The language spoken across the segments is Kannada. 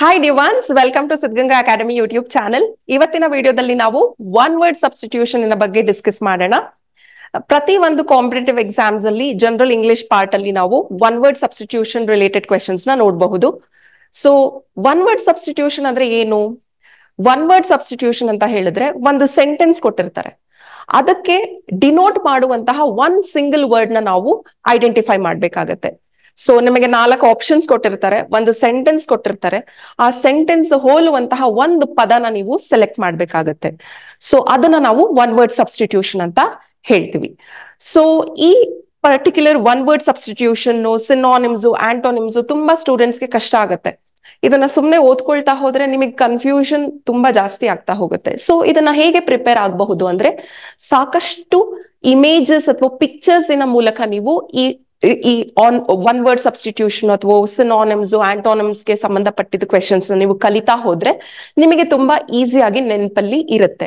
ಹಾಯ್ ಡಿವಾನ್ಸ್ welcome to Siddaganga Academy YouTube channel ಇವತ್ತಿನ ವಿಡಿಯೋದಲ್ಲಿ ನಾವು ಒನ್ ವರ್ಡ್ ಸಬ್ಸ್ಟಿಟ್ಯೂಷನ್ ಬಗ್ಗೆ ಡಿಸ್ಕಸ್ ಮಾಡೋಣ ಪ್ರತಿ ಒಂದು ಕಾಂಪಿಟೇಟಿವ್ ಎಕ್ಸಾಮ್ಸ್ ಅಲ್ಲಿ ಜನರಲ್ ಇಂಗ್ಲಿಷ್ ಪಾರ್ಟ್ ಅಲ್ಲಿ ನಾವು one word substitution related questions ನ ನೋಡಬಹುದು ಸೊ ಒನ್ ವರ್ಡ್ ಸಬ್ಸ್ಟಿಟ್ಯೂಷನ್ ಅಂದ್ರೆ ಏನು ಒನ್ ವರ್ಡ್ ಸಬ್ಸ್ಟಿಟ್ಯೂಷನ್ ಅಂತ ಹೇಳಿದ್ರೆ ಒಂದು ಸೆಂಟೆನ್ಸ್ ಕೊಟ್ಟಿರ್ತಾರೆ ಅದಕ್ಕೆ ಡಿನೋಟ್ ಮಾಡುವಂತಹ ಒನ್ ಸಿಂಗಲ್ ವರ್ಡ್ ನ ನಾವು ಐಡೆಂಟಿಫೈ ಮಾಡಬೇಕಾಗತ್ತೆ ಸೊ ನಿಮಗೆ ನಾಲ್ಕು ಆಪ್ಷನ್ಸ್ ಕೊಟ್ಟಿರ್ತಾರೆ ಒಂದು ಸೆಂಟೆನ್ಸ್ ಕೊಟ್ಟಿರ್ತಾರೆ ಆ ಸೆಂಟೆನ್ಸ್ ಹೋಲುವಂತಹ ಒಂದು ಪದನ ನೀವು ಸೆಲೆಕ್ಟ್ ಮಾಡ್ಬೇಕಾಗತ್ತೆ ಸೊ ಅದನ್ನ ನಾವು ಒನ್ ವರ್ಡ್ ಸಬ್ಸ್ಟಿಟ್ಯೂಷನ್ ಅಂತ ಹೇಳ್ತೀವಿ ಸೊ ಈ particular one word substitution synonyms antonyms ತುಂಬಾ ಸ್ಟೂಡೆಂಟ್ಸ್ ಗೆ ಕಷ್ಟ ಆಗುತ್ತೆ ಇದನ್ನ ಸುಮ್ಮನೆ ಓದ್ಕೊಳ್ತಾ ಹೋದ್ರೆ ನಿಮಗೆ ಕನ್ಫ್ಯೂಷನ್ ತುಂಬಾ ಜಾಸ್ತಿ ಆಗ್ತಾ ಹೋಗುತ್ತೆ ಸೊ ಇದನ್ನ ಹೇಗೆ ಪ್ರಿಪೇರ್ ಆಗಬಹುದು ಅಂದ್ರೆ ಸಾಕಷ್ಟು ಇಮೇಜಸ್ ಅಥವಾ ಪಿಕ್ಚರ್ಸ್ ಮೂಲಕ ನೀವು ಈ ಈ ಆನ್ ಒನ್ ವರ್ಡ್ ಸಬ್ಸ್ಟಿಟ್ಯೂಷನ್ ಅಥವಾ ಸಿನಾನಿಮ್ಸ್ ಆಂಟೋನಿಮ್ಸ್ ಗೆ ಸಂಬಂಧಪಟ್ಟಿದ್ದ ಕ್ವೆಶನ್ಸ್ ನೀವು ಕಲಿತಾ ಹೋದ್ರೆ ನಿಮಗೆ ತುಂಬಾ ಈಸಿಯಾಗಿ ನೆನಪಲ್ಲಿ ಇರುತ್ತೆ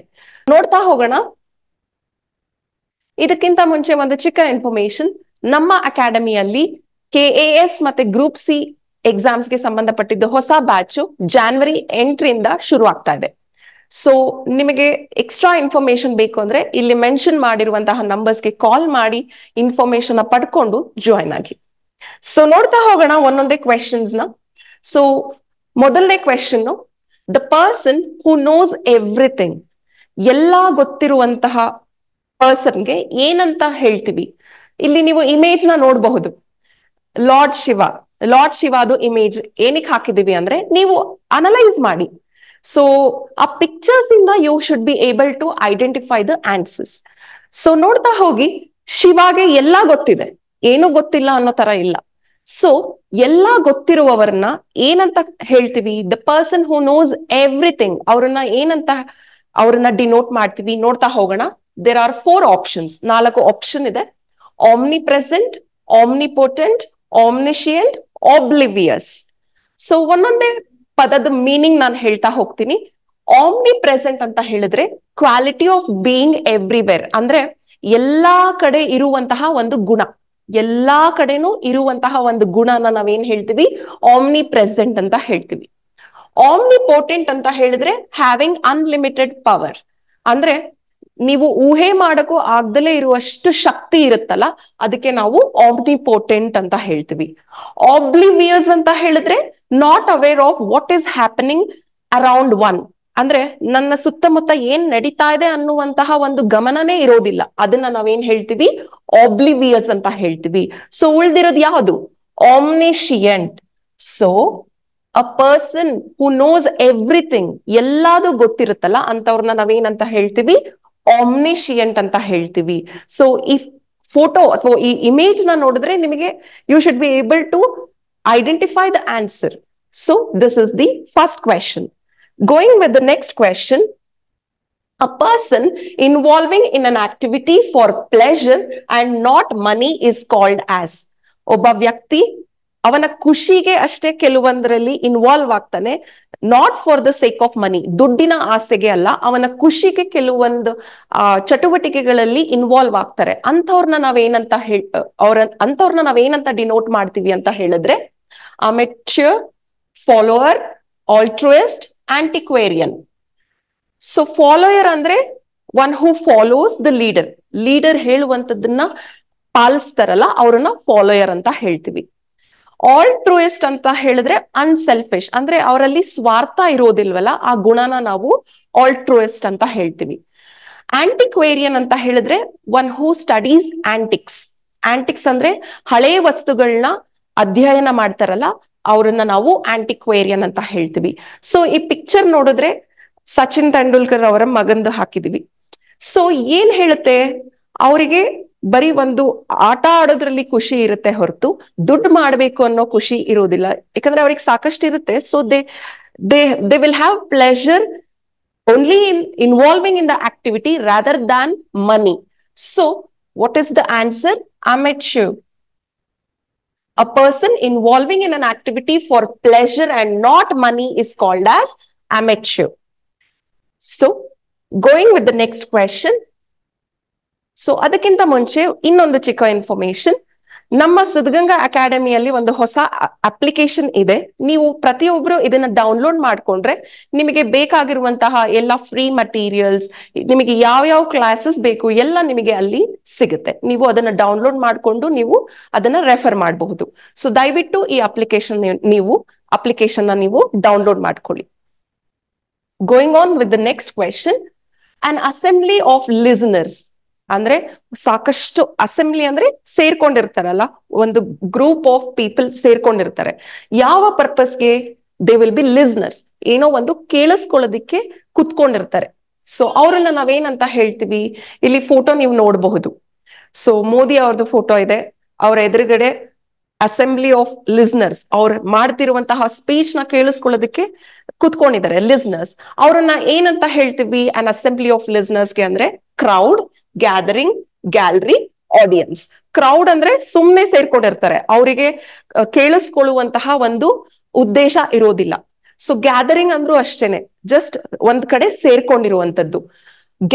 ನೋಡ್ತಾ ಹೋಗೋಣ ಇದಕ್ಕಿಂತ ಮುಂಚೆ ಒಂದು ಚಿಕ್ಕ ಇನ್ಫಾರ್ಮೇಶನ್ ನಮ್ಮ ಅಕಾಡೆಮಿಯಲ್ಲಿ ಕೆ ಎ ಎಸ್ ಮತ್ತೆ ಗ್ರೂಪ್ ಸಿ ಎಕ್ಸಾಮ್ಸ್ ಗೆ ಸಂಬಂಧಪಟ್ಟಿದ್ದ ಹೊಸ ಬ್ಯಾಚು ಜಾನ್ವರಿ ಎಂಟರಿಂದ ಶುರು ಆಗ್ತಾ ಇದೆ ಸೊ ನಿಮಗೆ ಎಕ್ಸ್ಟ್ರಾ ಇನ್ಫಾರ್ಮೇಶನ್ ಬೇಕು ಅಂದ್ರೆ ಇಲ್ಲಿ ಮೆನ್ಷನ್ ಮಾಡಿರುವಂತಹ ಗೆ ಕಾಲ್ ಮಾಡಿ ಇನ್ಫಾರ್ಮೇಶನ್ ಪಡ್ಕೊಂಡು ಜಾಯ್ನ್ ಆಗಿ ಸೊ ನೋಡ್ತಾ ಹೋಗೋಣ ಒಂದೊಂದೇ ಕ್ವೆಶನ್ಸ್ ನ ಸೊ ಮೊದಲನೇ question the person who knows everything ಎಲ್ಲಾ ಗೊತ್ತಿರುವಂತಹ ಪರ್ಸನ್ಗೆ ಏನಂತ ಹೇಳ್ತೀವಿ ಇಲ್ಲಿ ನೀವು ಇಮೇಜ್ ನ ನೋಡಬಹುದು ಲಾರ್ಡ್ ಶಿವ ಲಾರ್ಡ್ ಶಿವಾದು ಇಮೇಜ್ ಏನಕ್ಕೆ ಹಾಕಿದೀವಿ ಅಂದ್ರೆ ನೀವು ಅನಲೈಸ್ ಮಾಡಿ So ಆ pictures ಇಂದ you should be able to identify the answers. So ನೋಡ್ತಾ ಹೋಗಿ ಶಿವಾಗೆ ಎಲ್ಲಾ ಗೊತ್ತಿದೆ ಏನು ಗೊತ್ತಿಲ್ಲ ಅನ್ನೋ ತರ ಇಲ್ಲ ಸೊ ಎಲ್ಲಾ ಗೊತ್ತಿರುವವರನ್ನ ಏನಂತ ಹೇಳ್ತೀವಿ the person who knows everything ಅವ್ರನ್ನ ಏನಂತ ಅವ್ರನ್ನ ಡಿನೋಟ್ ಮಾಡ್ತೀವಿ ನೋಡ್ತಾ ಹೋಗೋಣ ದೇರ್ ಆರ್ ಫೋರ್ ಆಪ್ಷನ್ಸ್ ನಾಲ್ಕು ಆಪ್ಷನ್ ಇದೆ omnipresent omnipotent omniscient oblivious so ಒಂದೊಂದೇ ಪದದ ಮೀನಿಂಗ್ ನಾನು ಹೇಳ್ತಾ ಹೋಗ್ತೀನಿ ಆಮ್ನಿ ಪ್ರೆಸೆಂಟ್ ಅಂತ ಹೇಳಿದ್ರೆ ಕ್ವಾಲಿಟಿ ಆಫ್ ಬೀಯಿಂಗ್ ಎವ್ರಿವೇರ್ ಅಂದ್ರೆ ಎಲ್ಲಾ ಕಡೆ ಇರುವಂತಹ ಒಂದು ಗುಣ ಎಲ್ಲಾ ಕಡೆನೂ ಇರುವಂತಹ ಒಂದು ಗುಣನ ನಾವೇನ್ ಹೇಳ್ತೀವಿ ಆಮ್ನಿ ಪ್ರೆಸೆಂಟ್ ಅಂತ ಹೇಳ್ತೀವಿ ಆಮ್ನಿ ಪೋರ್ಟೆಂಟ್ ಅಂತ ಹೇಳಿದ್ರೆ ಹ್ಯಾವಿಂಗ್ ಅನ್ಲಿಮಿಟೆಡ್ ಪವರ್ ಅಂದ್ರೆ ನೀವು ಊಹೆ ಮಾಡಕ್ಕೂ ಆಗ್ದಲೇ ಇರುವಷ್ಟು ಶಕ್ತಿ ಇರುತ್ತಲ್ಲ ಅದಕ್ಕೆ ನಾವು ಆಬ್ನಿಪೋಟೆಂಟ್ ಅಂತ ಹೇಳ್ತೀವಿ ಆಬ್ಲಿವಿಯಸ್ ಅಂತ ಹೇಳಿದ್ರೆ not aware of what is happening around one ಅಂದ್ರೆ ನನ್ನ ಸುತ್ತಮುತ್ತ ಏನ್ ನಡೀತಾ ಇದೆ ಅನ್ನುವಂತಹ ಒಂದು ಗಮನನೇ ಇರೋದಿಲ್ಲ ಅದನ್ನ ನಾವೇನ್ ಹೇಳ್ತೀವಿ ಆಬ್ಲಿವಿಯಸ್ ಅಂತ ಹೇಳ್ತೀವಿ ಸೊ ಉಳ್ದಿರೋದು ಯಾವುದು omniscient so a person who knows everything ಎಲ್ಲಾದು ಗೊತ್ತಿರುತ್ತಲ್ಲ ಅಂತವ್ರನ್ನ ನಾವೇನಂತ ಹೇಳ್ತೀವಿ ಆಮ್ನಿಶಿಯಂಟ್ ಅಂತ ಹೇಳ್ತೀವಿ ಸೊ ಈ ಫೋಟೋ ಅಥವಾ ಈ ಇಮೇಜ್ ನ ನೋಡಿದ್ರೆ ನಿಮಗೆ you should be able to identify the answer so this is the first question going with the next question a person involving in an activity for pleasure and not money is called as ಒಬ್ಬ ವ್ಯಕ್ತಿ ಅವನ ಖುಷಿಗೆ ಅಷ್ಟೇ ಕೆಲವೊಂದರಲ್ಲಿ ಇನ್ವಾಲ್ವ್ ಆಗ್ತಾನೆ not for the sake of money ದುಡ್ಡಿನ ಆಸೆಗೆ ಅಲ್ಲ ಅವನ ಖುಷಿಗೆ ಕೆಲವೊಂದು ಚಟುವಟಿಕೆಗಳಲ್ಲಿ ಇನ್ವಾಲ್ವ್ ಆಗ್ತಾರೆ ಅಂಥವ್ರನ್ನ ನಾವೇನಂತ ಹೇಳ್ ಅವ್ರ ಅಂಥವ್ರನ್ನ ನಾವೇನಂತ ಡಿನೋಟ್ ಮಾಡ್ತೀವಿ ಅಂತ ಹೇಳಿದ್ರೆ amateur follower altruist antiquarian so follower ಅಂದ್ರೆ one who follows the leader leader ಹೇಳುವಂತದನ್ನ ಪಾಲಿಸ್ತಾರಲ್ಲ ಅವ್ರನ್ನ ಫಾಲೋಯರ್ ಅಂತ ಹೇಳ್ತೀವಿ ಆಲ್ ಟ್ರೂಯೆಸ್ಟ್ ಅಂತ ಹೇಳಿದ್ರೆ ಅನ್ಸೆಲ್ಫಿಶ್ ಅಂದ್ರೆ ಅವರಲ್ಲಿ ಸ್ವಾರ್ಥ ಇರೋದಿಲ್ವಲ್ಲ ಆ ಗುಣನ ನಾವು ಆಲ್ ಟ್ರೂಯೆಸ್ಟ್ ಅಂತ ಹೇಳ್ತೀವಿ ಆಂಟಿಕ್ವೇರಿಯನ್ ಅಂತ ಹೇಳಿದ್ರೆ one who studies antiques antiques ಅಂದ್ರೆ ಹಳೆ ವಸ್ತುಗಳನ್ನ ಅಧ್ಯಯನ ಮಾಡ್ತಾರಲ್ಲ ಅವರನ್ನ ನಾವು ಆಂಟಿಕ್ವೇರಿಯನ್ ಅಂತ ಹೇಳ್ತೀವಿ ಸೊ ಈ ಪಿಕ್ಚರ್ ನೋಡಿದ್ರೆ ಸಚಿನ್ ತೆಂಡೂಲ್ಕರ್ ಅವರ ಮಗಂದು ಹಾಕಿದೀವಿ ಸೊ ಏನ್ ಹೇಳುತ್ತೆ ಅವರಿಗೆ ಬರೀ ಒಂದು ಆಟ ಆಡೋದ್ರಲ್ಲಿ ಖುಷಿ ಇರುತ್ತೆ ಹೊರತು ದುಡ್ಡು ಮಾಡ್ಬೇಕು ಅನ್ನೋ ಖುಷಿ ಇರೋದಿಲ್ಲ ಯಾಕಂದ್ರೆ ಅವ್ರಿಗೆ ಸಾಕಷ್ಟು ಇರುತ್ತೆ so they they they will have pleasure only in involving in the activity rather than money so what is the answer amateur a person involving in an activity for pleasure and not money is called as amateur so going with the next question so ಅದಕ್ಕಿಂತ ಮುಂಚೆ ಇನ್ನೊಂದು ಚಿಕ್ಕ ಇನ್ಫಾರ್ಮೇಶನ್ ನಮ್ಮ ಸಿದ್ಧಗಂಗಾ ಅಕಾಡೆಮಿಯಲ್ಲಿ ಒಂದು ಹೊಸ ಅಪ್ಲಿಕೇಶನ್ ಇದೆ ನೀವು ಪ್ರತಿಯೊಬ್ರು ಇದನ್ನ ಡೌನ್ಲೋಡ್ ಮಾಡ್ಕೊಂಡ್ರೆ ನಿಮಗೆ ಬೇಕಾಗಿರುವಂತಹ ಎಲ್ಲ ಫ್ರೀ ಮಟೀರಿಯಲ್ಸ್ ನಿಮಗೆ ಯಾವ ಯಾವ ಕ್ಲಾಸಸ್ ಬೇಕು ಎಲ್ಲ ನಿಮಗೆ ಅಲ್ಲಿ ಸಿಗುತ್ತೆ ನೀವು ಅದನ್ನ ಡೌನ್ಲೋಡ್ ಮಾಡಿಕೊಂಡು ನೀವು ಅದನ್ನ ರೆಫರ್ ಮಾಡಬಹುದು ಸೊ ದಯವಿಟ್ಟು ಈ ಅಪ್ಲಿಕೇಶನ್ ನೀವು ಅಪ್ಲಿಕೇಶನ್ ನೀವು ಡೌನ್ಲೋಡ್ ಮಾಡ್ಕೊಳ್ಳಿ going on with the next question an assembly of listeners ಅಂದ್ರೆ ಸಾಕಷ್ಟು ಅಸೆಂಬ್ಲಿ ಅಂದ್ರೆ ಸೇರ್ಕೊಂಡಿರ್ತಾರಲ್ಲ ಒಂದು ಗ್ರೂಪ್ ಆಫ್ ಪೀಪಲ್ ಸೇರ್ಕೊಂಡಿರ್ತಾರೆ ಯಾವ ಪರ್ಪಸ್ಗೆ ದೇ ವಿಲ್ ಬಿ ಲಿಸ್ನರ್ಸ್ ಏನೋ ಒಂದು ಕೇಳಿಸ್ಕೊಳ್ಳೋದಿಕ್ಕೆ ಕುತ್ಕೊಂಡಿರ್ತಾರೆ ಸೊ ಅವರನ್ನ ನಾವೇನಂತ ಹೇಳ್ತೀವಿ ಇಲ್ಲಿ ಫೋಟೋ ನೀವು ನೋಡಬಹುದು ಸೊ ಮೋದಿ ಅವ್ರದ್ದು ಫೋಟೋ ಇದೆ ಅವ್ರ ಎದುರುಗಡೆ ಅಸೆಂಬ್ಲಿ ಆಫ್ ಲಿಸ್ನರ್ಸ್ ಅವ್ರು ಮಾಡ್ತಿರುವಂತಹ ಸ್ಪೀಚ್ ನ ಕೇಳಿಸ್ಕೊಳ್ಳೋದಕ್ಕೆ ಕುತ್ಕೊಂಡಿದ್ದಾರೆ ಲಿಸ್ನರ್ಸ್ ಅವರನ್ನ ಏನಂತ ಹೇಳ್ತೀವಿ ಅನ್ ಅಸೆಂಬ್ಲಿ ಆಫ್ ಲಿಸ್ನರ್ಸ್ಗೆ ಅಂದ್ರೆ crowd gathering gallery audience crowd ಅಂದ್ರೆ ಸುಮ್ನೆ ಸೇರ್ಕೊಂಡಿರ್ತಾರೆ ಅವರಿಗೆ ಕೇಳಿಸ್ಕೊಳ್ಳುವಂತಹ ಒಂದು ಉದ್ದೇಶ ಇರೋದಿಲ್ಲ ಸೊ ಗ್ಯಾದರಿಂಗ್ ಅಂದ್ರೂ ಅಷ್ಟೇನೆ ಜಸ್ಟ್ ಒಂದ್ ಕಡೆ ಸೇರ್ಕೊಂಡಿರುವಂತದ್ದು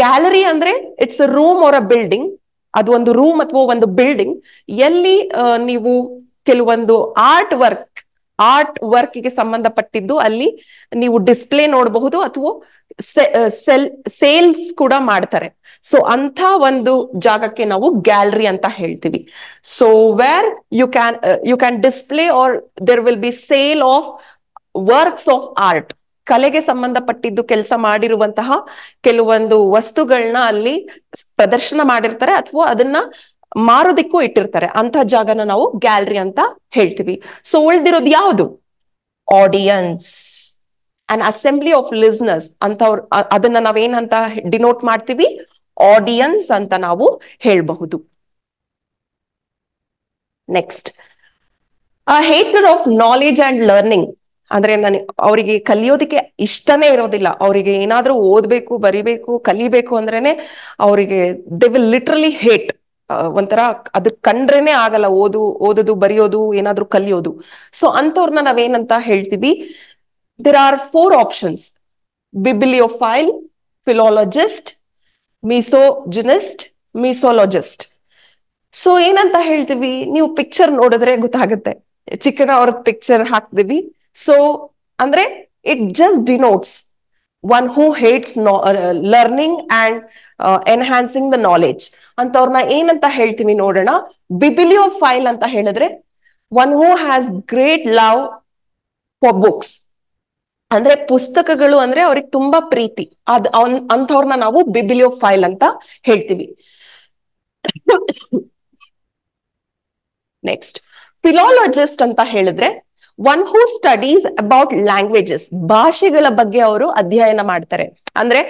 ಗ್ಯಾಲರಿ ಅಂದ್ರೆ it's a room or a building ಅದು ಒಂದು ರೂಮ್ ಅಥವಾ ಒಂದು ಬಿಲ್ಡಿಂಗ್ ಎಲ್ಲಿ ನೀವು ಕೆಲವೊಂದು ಆರ್ಟ್ ವರ್ಕ್ ಆರ್ಟ್ ವರ್ಕ್ ಗೆ ಸಂಬಂಧಪಟ್ಟಿದ್ದು ಅಲ್ಲಿ ನೀವು ಡಿಸ್ಪ್ಲೇ ನೋಡಬಹುದು ಅಥವಾ ಸೆಲ್ ಸೇಲ್ಸ್ ಕೂಡ ಮಾಡ್ತಾರೆ ಸೊ ಅಂತ ಒಂದು ಜಾಗಕ್ಕೆ ನಾವು ಗ್ಯಾಲರಿ ಅಂತ ಹೇಳ್ತೀವಿ so where you can you can display or there will be sale of works of art ಕಲೆಗೆ ಸಂಬಂಧಪಟ್ಟಿದ್ದು ಕೆಲಸ ಮಾಡಿರುವಂತಹ ಕೆಲವೊಂದು ವಸ್ತುಗಳನ್ನ ಅಲ್ಲಿ ಪ್ರದರ್ಶನ ಮಾಡಿರ್ತಾರೆ ಅಥವಾ ಅದನ್ನ ಮಾರೋದಿಕ್ಕೂ ಇಟ್ಟಿರ್ತಾರೆ ಅಂತ ಜಾಗನ ನಾವು ಗ್ಯಾಲರಿ ಅಂತ ಹೇಳ್ತೀವಿ ಸೊ ಉಳ್ದಿರೋದು ಯಾವುದು audience an assembly of listeners ಅಂತವ್ರ ಅದನ್ನ ನಾವೇನಂತ ಡಿನೋಟ್ ಮಾಡ್ತೀವಿ ಆಡಿಯನ್ಸ್ ಅಂತ ನಾವು ಹೇಳಬಹುದು next hater of knowledge and learning ಅಂದ್ರೆ ನನ್ ಅವರಿಗೆ ಕಲಿಯೋದಕ್ಕೆ ಇಷ್ಟನೇ ಇರೋದಿಲ್ಲ ಅವರಿಗೆ ಏನಾದ್ರೂ ಓದ್ಬೇಕು ಬರಿಬೇಕು ಕಲಿಬೇಕು ಅಂದ್ರೇನೆ ಅವರಿಗೆ ದೆ ವಿಲ್ ಲಿಟ್ರಲಿ ಹೇಟ್ ಒಂಥರ ಅದ್ರ ಕಂಡ್ರೇನೆ ಆಗಲ್ಲ ಓದು ಓದೋದು ಬರೆಯೋದು ಏನಾದ್ರೂ ಕಲಿಯೋದು ಸೊ ಅಂತವ್ರನ್ನ ನಾವೇನಂತ ಹೇಳ್ತೀವಿ There are four options bibliophile, philologist, misogynist misologist so ಏನಂತ ಹೇಳ್ತೀವಿ ನೀವು ಪಿಕ್ಚರ್ ನೋಡಿದ್ರೆ ಗೊತ್ತಾಗುತ್ತೆ ಚಿಕ್ಕನ ಅವ್ರ ಪಿಕ್ಚರ್ ಹಾಕ್ತೀವಿ ಸೊ ಅಂದ್ರೆ it just denotes one who hates learning and enhancing the knowledge ಅಂತವ್ರನ್ನ ಏನಂತ ಹೇಳ್ತೀವಿ ನೋಡೋಣ ಬಿಬಿಲಿಯೋ ಫೈಲ್ ಅಂತ ಹೇಳಿದ್ರೆ one who has great love for books ಅಂದ್ರೆ ಪುಸ್ತಕಗಳು ಅಂದ್ರೆ ಅವ್ರಿಗೆ ತುಂಬಾ ಪ್ರೀತಿ ಅದ್ ನಾವು ಬಿಬಿಲಿಯೋ ಫೈಲ್ ಅಂತ ಹೇಳ್ತೀವಿ ನೆಕ್ಸ್ಟ್ ಫಿಲಾಲಜಿಸ್ಟ್ ಅಂತ ಹೇಳಿದ್ರೆ one who studies about languages ಭಾಷೆಗಳ ಬಗ್ಗೆ ಅವರು ಅಧ್ಯಯನ ಮಾಡ್ತಾರೆ ಅಂದ್ರೆ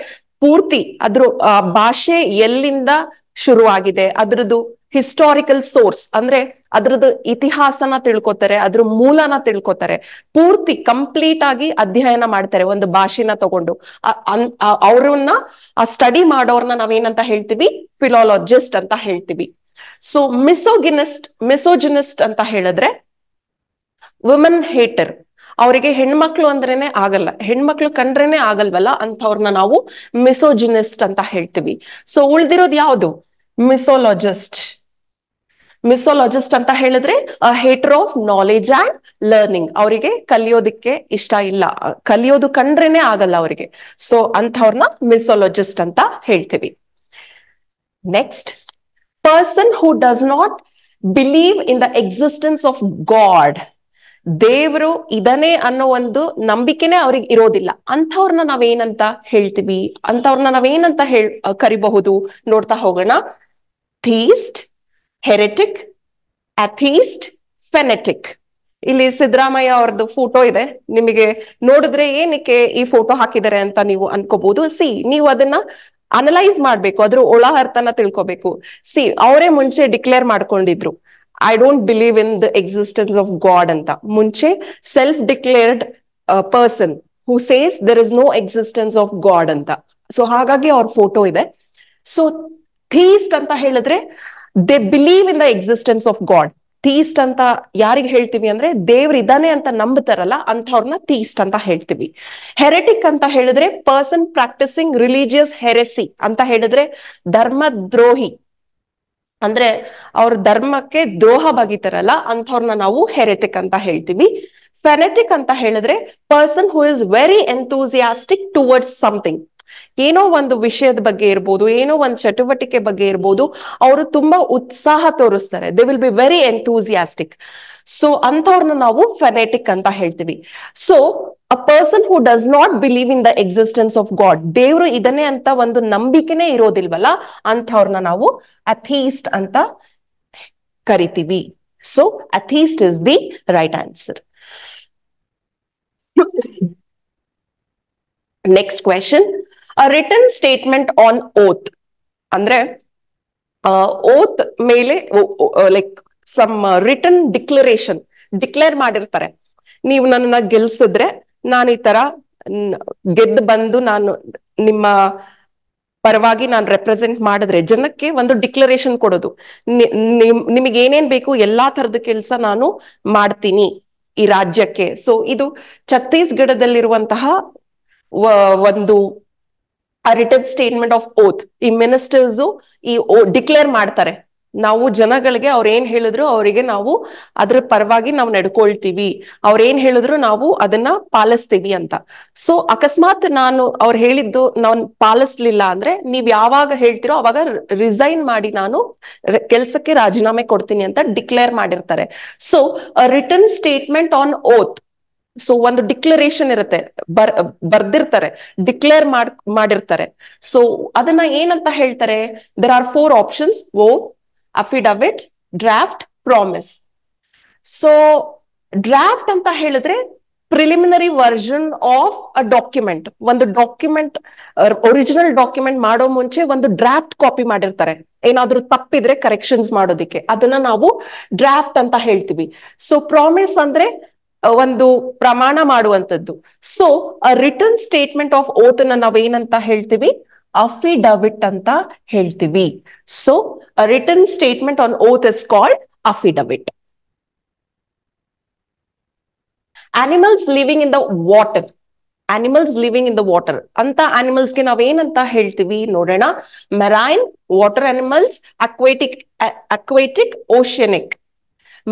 ಪೂರ್ತಿ ಅದ್ರ ಭಾಷೆ ಎಲ್ಲಿಂದ ಶುರುವಾಗಿದೆ ಅದ್ರದ್ದು ಹಿಸ್ಟಾರಿಕಲ್ ಸೋರ್ಸ್ ಅಂದ್ರೆ ಅದ್ರದ್ದು ಇತಿಹಾಸನ ತಿಳ್ಕೊತಾರೆ ಅದ್ರ ಮೂಲನ ತಿಳ್ಕೊತಾರೆ ಪೂರ್ತಿ ಕಂಪ್ಲೀಟ್ ಆಗಿ ಅಧ್ಯಯನ ಮಾಡ್ತಾರೆ ಒಂದು ಭಾಷೆನ ತಗೊಂಡು ಅವ್ರನ್ನ ಆ ಸ್ಟಡಿ ಮಾಡೋರ್ನ ನಾವೇನಂತ ಹೇಳ್ತೀವಿ ಫಿಲಾಲಜಿಸ್ಟ್ ಅಂತ ಹೇಳ್ತೀವಿ ಸೊ ಮಿಸೋಗಿನಿಸ್ಟ್ ಮಿಸೋಜಿನಿಸ್ಟ್ ಅಂತ ಹೇಳಿದ್ರೆ ವುಮೆನ್ ಹೇಟರ್ ಅವರಿಗೆ ಹೆಣ್ಮಕ್ಳು ಅಂದ್ರೇನೆ ಆಗಲ್ಲ ಹೆಣ್ಮಕ್ಳು ಕಂಡ್ರೇನೆ ಆಗಲ್ವಲ್ಲ ಅಂತವ್ರನ್ನ ನಾವು ಮಿಸೋಜಿನಿಸ್ಟ್ ಅಂತ ಹೇಳ್ತೀವಿ ಸೊ ಉಳ್ದಿರೋದು ಯಾವುದು ಮಿಸೋಲಜಿಸ್ಟ್ ಮಿಸೋಲಜಿಸ್ಟ್ ಅಂತ ಹೇಳಿದ್ರೆ hater of knowledge and learning ಅವರಿಗೆ ಕಲಿಯೋದಕ್ಕೆ ಇಷ್ಟ ಇಲ್ಲ ಕಲಿಯೋದು ಕಂಡ್ರೇನೆ ಆಗಲ್ಲ ಅವರಿಗೆ ಸೊ ಅಂಥವ್ರನ್ನ ಮಿಸೋಲಜಿಸ್ಟ್ ಅಂತ ಹೇಳ್ತೀವಿ next person who does not believe in the existence of God ದೇವರು ಇದನ್ನೇ ಅನ್ನೋ ಒಂದು ನಂಬಿಕೆನೆ ಅವ್ರಿಗೆ ಇರೋದಿಲ್ಲ ಅಂಥವ್ರನ್ನ ನಾವೇನಂತ ಹೇಳ್ತೀವಿ ಅಂಥವ್ರನ್ನ ನಾವೇನಂತ ಹೇಳ್ ಕರಿಬಹುದು ನೋಡ್ತಾ ಹೋಗೋಣ ಥೀಸ್ಟ್ ಹೆರೆಟಿಕ್ ಅಥೀಸ್ಟ್ ಫೆನೆಟಿಕ್ ಇಲ್ಲಿ ಸಿದ್ದರಾಮಯ್ಯ ಅವ್ರದ್ದು ಫೋಟೋ ಇದೆ ನಿಮಗೆ ನೋಡಿದ್ರೆ ಏನಕ್ಕೆ ಈ ಫೋಟೋ ಹಾಕಿದ್ದಾರೆ ಅಂತ ನೀವು ಅನ್ಕೋಬಹುದು ಸಿ ನೀವು ಅದನ್ನ ಅನಲೈಸ್ ಮಾಡ್ಬೇಕು ಅದ್ರ ಒಳ ಅರ್ಥನ ತಿಳ್ಕೊಬೇಕು ಸಿ ಅವರೇ ಮುಂಚೆ ಡಿಕ್ಲೇರ್ ಮಾಡ್ಕೊಂಡಿದ್ರು I don't believe in the existence of God ಅಂತ ಮುಂಚೆ self declared person who says there is no existence of God ಅಂತ ಸೊ ಹಾಗಾಗಿ ಅವ್ರ ಫೋಟೋ ಇದೆ ಸೊ ಥೀಸ್ಟ್ ಅಂತ ಹೇಳಿದ್ರೆ they believe in the existence of God theist ಅಂತ ಯಾರಿಗೆ ಹೇಳ್ತೀವಿ ಅಂದ್ರೆ ದೇವ್ರ ಇದಾನೆ ಅಂತ ನಂಬುತ್ತಾರಲ್ಲ ಅಂಥವ್ರನ್ನ ಥೀಸ್ಟ್ ಅಂತ ಹೇಳ್ತೀವಿ ಹೆರೆಟಿಕ್ ಅಂತ ಹೇಳಿದ್ರೆ ಪರ್ಸನ್ ಪ್ರಾಕ್ಟಿಸಿಂಗ್ ರಿಲಿಜಿಯಸ್ ಹೆರೆಸಿ ಅಂತ ಹೇಳಿದ್ರೆ ಧರ್ಮ ದ್ರೋಹಿ ಅಂದ್ರೆ ಅವ್ರ ಧರ್ಮಕ್ಕೆ ದ್ರೋಹ ಬಗಿತಾರಲ್ಲ ಅಂಥವ್ರನ್ನ ನಾವು ಹೆರೆಟಿಕ್ ಅಂತ ಹೇಳ್ತೀವಿ ಫೆನೆಟಿಕ್ ಅಂತ ಹೇಳಿದ್ರೆ person who is very enthusiastic towards something ಏನೋ ಒಂದು ವಿಷಯದ ಬಗ್ಗೆ ಇರ್ಬೋದು ಏನೋ ಒಂದು ಚಟುವಟಿಕೆ ಬಗ್ಗೆ ಇರ್ಬೋದು ಅವರು ತುಂಬಾ ಉತ್ಸಾಹ ತೋರಿಸ್ತಾರೆ they will be very enthusiastic so ಅಂಥವ್ರನ್ನ ನಾವು ಫೆನೆಟಿಕ್ ಅಂತ ಹೇಳ್ತೀವಿ so a person who does not believe in the existence of God ದೇವ್ರು ಇದನ್ನೇ ಅಂತ ಒಂದು ನಂಬಿಕೆನೇ ಇರೋದಿಲ್ವಲ್ಲ ಅಂಥವ್ರನ್ನ ನಾವು ಅಥೀಸ್ಟ್ ಅಂತ ಕರಿತೀವಿ so atheist is the right answer next question. Return statement on oath ಅಂದ್ರೆ ಓತ್ ಮೇಲೆ like some return declaration declare ಮಾಡಿರ್ತಾರೆ ನೀವು ನನ್ನ ಗೆಲ್ಸಿದ್ರೆ ನಾನು ಈ ತರ ಗೆದ್ದು ಬಂದು ನಾನು ನಿಮ್ಮ ಪರವಾಗಿ ನಾನು ರೆಪ್ರೆಸೆಂಟ್ ಮಾಡಿದ್ರೆ ಜನಕ್ಕೆ ಒಂದು ಡಿಕ್ಲರೇಷನ್ ಕೊಡೋದು ನಿಮಗೆ ಏನೇನ್ ಬೇಕು ಎಲ್ಲಾ ತರದ ಕೆಲಸ ನಾನು ಮಾಡ್ತೀನಿ ಈ ರಾಜ್ಯಕ್ಕೆ ಸೊ ಇದು ಛತ್ತೀಸ್ಗಢದಲ್ಲಿರುವಂತಹ ಒಂದು ಆ ರಿಟರ್ನ್ ಸ್ಟೇಟ್ಮೆಂಟ್ ಆಫ್ ಓತ್ ಈ ಮಿನಿಸ್ಟರ್ಸ್ ಈ ಡಿಕ್ಲೇರ್ ಮಾಡ್ತಾರೆ ನಾವು ಜನಗಳಿಗೆ ಅವ್ರೇನ್ ಹೇಳಿದ್ರು ಅವರಿಗೆ ನಾವು ಅದ್ರ ಪರವಾಗಿ ನಾವು ನಡ್ಕೊಳ್ತೀವಿ ಅವ್ರೇನ್ ಹೇಳಿದ್ರು ನಾವು ಅದನ್ನ ಪಾಲಿಸ್ತೀವಿ ಅಂತ ಸೊ ಅಕಸ್ಮಾತ್ ನಾನು ಅವ್ರು ಹೇಳಿದ್ದು ನಾನು ಪಾಲಿಸ್ಲಿಲ್ಲ ಅಂದ್ರೆ ನೀವ್ ಯಾವಾಗ ಹೇಳ್ತಿರೋ ಅವಾಗ ರಿಸೈನ್ ಮಾಡಿ ನಾನು ಕೆಲ್ಸಕ್ಕೆ ರಾಜೀನಾಮೆ ಕೊಡ್ತೀನಿ ಅಂತ ಡಿಕ್ಲೇರ್ ಮಾಡಿರ್ತಾರೆ so return statement on oath so ಒಂದು ಡಿಕ್ಲರೇಷನ್ ಇರುತ್ತೆ ಬರ್ ಬರ್ದಿರ್ತಾರೆ ಡಿಕ್ಲೇರ್ ಮಾಡ್ ಮಾಡಿರ್ತಾರೆ ಸೊ ಅದನ್ನ ಏನಂತ ಹೇಳ್ತಾರೆ there are four options oath affidavit draft promise so draft ಅಂತ ಹೇಳಿದ್ರೆ preliminary version of a document ಒಂದು ಡಾಕ್ಯುಮೆಂಟ್ ಒರಿಜಿನಲ್ ಡಾಕ್ಯುಮೆಂಟ್ ಮಾಡೋ ಮುಂಚೆ ಒಂದು ಡ್ರಾಫ್ಟ್ ಕಾಪಿ ಮಾಡಿರ್ತಾರೆ ಏನಾದ್ರೂ ತಪ್ಪಿದ್ರೆ ಕರೆಕ್ಷನ್ಸ್ ಮಾಡೋದಿಕ್ಕೆ ಅದನ್ನ ನಾವು ಡ್ರಾಫ್ಟ್ ಅಂತ ಹೇಳ್ತೀವಿ ಸೊ ಪ್ರಾಮಿಸ್ ಅಂದ್ರೆ ಒಂದು ಪ್ರಮಾಣ ಮಾಡುವಂತದ್ದು so a return statement of oath ಅನ್ನ ನಾವೇನಂತ ಹೇಳ್ತೀವಿ ಅಫಿಡವಿಟ್ ಅಂತ ಹೇಳ್ತೀವಿ so a return statement on oath is called affidavit animals living in the water animals living in the water ಅಂತ ಅನಿಮಲ್ಸ್ಗೆ ನಾವೇನಂತ ಹೇಳ್ತೀವಿ ನೋಡೋಣ marine water animals aquatic aquatic oceanic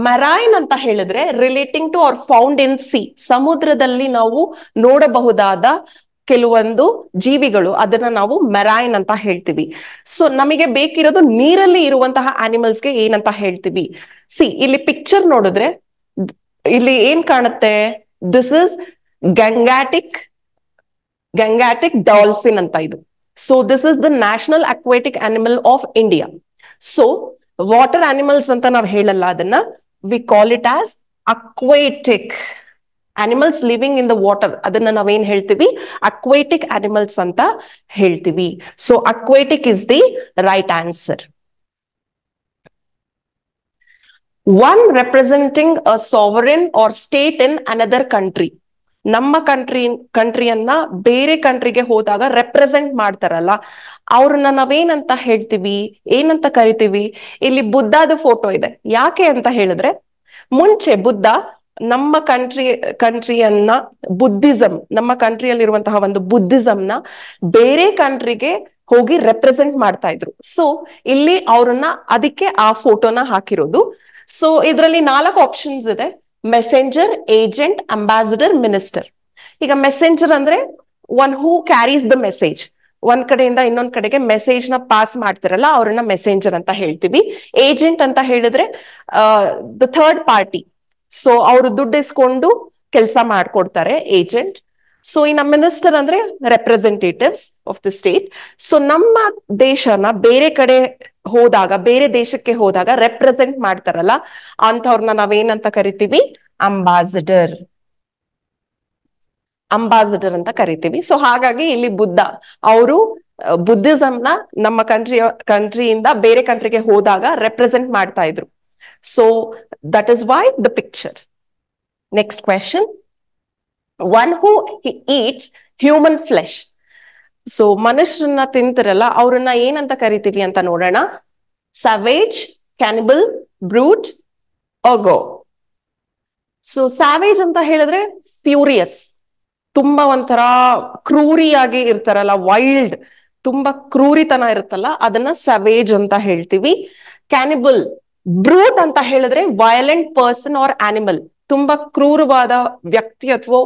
marine ಅಂತ ಹೇಳಿದ್ರೆ relating to or found in sea ಸಮುದ್ರದಲ್ಲಿ ನಾವು ನೋಡಬಹುದಾದ ಕೆಲವೊಂದು ಜೀವಿಗಳು ಅದನ್ನ ನಾವು ಮೆರೈನ್ ಅಂತ ಹೇಳ್ತೀವಿ ಸೊ ನಮಗೆ ಬೇಕಿರೋದು ನೀರಲ್ಲಿ ಇರುವಂತಹ ಆನಿಮಲ್ಸ್ಗೆ ಏನಂತ ಹೇಳ್ತೀವಿ ಸಿ ಇಲ್ಲಿ ಪಿಕ್ಚರ್ ನೋಡಿದ್ರೆ ಇಲ್ಲಿ ಏನ್ ಕಾಣುತ್ತೆ this is Gangetic Gangetic dolphin ಅಂತ ಇದು so this is the national aquatic animal of India so water animals we call it as aquatic animals living in the water aquatic animals so aquatic is the right answer one representing a sovereign or state in another country ನಮ್ಮ ಕಂಟ್ರಿ ಕಂಟ್ರಿಯನ್ನ ಬೇರೆ ಕಂಟ್ರಿಗೆ ಹೋದಾಗ ರೆಪ್ರೆಸೆಂಟ್ ಮಾಡ್ತಾರಲ್ಲ ಅವ್ರನ್ನ ನಾವೇನಂತ ಹೇಳ್ತೀವಿ ಏನಂತ ಕರಿತೀವಿ ಇಲ್ಲಿ ಬುದ್ಧದ ಫೋಟೋ ಇದೆ ಯಾಕೆ ಅಂತ ಹೇಳಿದ್ರೆ ಮುಂಚೆ ಬುದ್ಧ ನಮ್ಮ ಕಂಟ್ರಿ ಕಂಟ್ರಿಯನ್ನ ಬುದ್ಧಿಸಂ ನಮ್ಮ ಕಂಟ್ರಿಯಲ್ಲಿರುವಂತಹ ಒಂದು ಬುದ್ಧಿಸಮ್ನ ಬೇರೆ ಕಂಟ್ರಿಗೆ ಹೋಗಿ ರೆಪ್ರೆಸೆಂಟ್ ಮಾಡ್ತಾ ಇದ್ರು ಸೊ ಇಲ್ಲಿ ಅವ್ರನ್ನ ಅದಕ್ಕೆ ಆ ಫೋಟೋನ ಹಾಕಿರೋದು ಸೊ ಇದರಲ್ಲಿ ನಾಲ್ಕು ಆಪ್ಷನ್ಸ್ ಇದೆ ಮೆಸೆಂಜರ್ ಏಜೆಂಟ್ ಅಂಬಾಸಿಡರ್ ಮಿನಿಸ್ಟರ್ ಈಗ ಮೆಸೆಂಜರ್ ಅಂದ್ರೆ one who carries the message ಒಂದ್ ಕಡೆಯಿಂದ ಇನ್ನೊಂದ್ ಕಡೆಗೆ ಮೆಸೇಜ್ ನ ಪಾಸ್ ಮಾಡ್ತಿರಲ್ಲ ಅವ್ರನ್ನ ಮೆಸೆಂಜರ್ ಅಂತ ಹೇಳ್ತೀವಿ ಏಜೆಂಟ್ ಅಂತ ಹೇಳಿದ್ರೆ ದ ಥರ್ಡ್ ಪಾರ್ಟಿ ಸೊ ಅವರು ದುಡ್ಡು ಇಸ್ಕೊಂಡು ಕೆಲಸ ಮಾಡ್ಕೊಡ್ತಾರೆ ಏಜೆಂಟ್ ಸೊ ಈ ನಮ್ಮ ಮಿನಿಸ್ಟರ್ ಅಂದ್ರೆ representatives of the state so ನಮ್ಮ ದೇಶನ ಬೇರೆ ಕಡೆ ಹೋದಾಗ ಬೇರೆ ದೇಶಕ್ಕೆ ಹೋದಾಗ ರೆಪ್ರೆಸೆಂಟ್ ಮಾಡ್ತಾರಲ್ಲ ಅಂತವ್ರನ್ನ ನಾವೇನಂತ ಕರಿತೀವಿ ಅಂಬಾಸಿಡರ್ ಅಂಬಾಸಿಡರ್ ಅಂತ ಕರಿತೀವಿ ಸೊ ಹಾಗಾಗಿ ಇಲ್ಲಿ ಬುದ್ಧ ಅವರು ಬುದ್ಧಿಸಮ್ ನ ನಮ್ಮ ಕಂಟ್ರಿಯ ಕಂಟ್ರಿಯಿಂದ ಬೇರೆ ಕಂಟ್ರಿಗೆ ಹೋದಾಗ ರೆಪ್ರೆಸೆಂಟ್ ಮಾಡ್ತಾ ಇದ್ರು so that is why the picture next question one who eats human flesh so ಮನುಷ್ಯರನ್ನ ತಿಂತಾರಲ್ಲ ಅವ್ರನ್ನ ಏನಂತ ಕರಿತೀವಿ ಅಂತ ನೋಡೋಣ ಸವೇಜ್ ಕ್ಯಾನಿಬಲ್ ಬ್ರೂಟ್ ಅಗೋ ಸೊ ಸಾವೇಜ್ ಅಂತ ಹೇಳಿದ್ರೆ ಫ್ಯೂರಿಯಸ್ ತುಂಬಾ ಒಂಥರ ಕ್ರೂರಿಯಾಗಿ ಇರ್ತಾರಲ್ಲ ವೈಲ್ಡ್ ತುಂಬಾ ಕ್ರೂರಿತನ ಇರುತ್ತಲ್ಲ ಅದನ್ನ ಸವೇಜ್ ಅಂತ ಹೇಳ್ತೀವಿ ಕ್ಯಾನಿಬಲ್ ಬ್ರೂಟ್ ಅಂತ ಹೇಳಿದ್ರೆ ವಯಲೆಂಟ್ ಪರ್ಸನ್ ಆರ್ ಆನಿಮಲ್ ತುಂಬಾ ಕ್ರೂರವಾದ ವ್ಯಕ್ತಿ ಅಥವಾ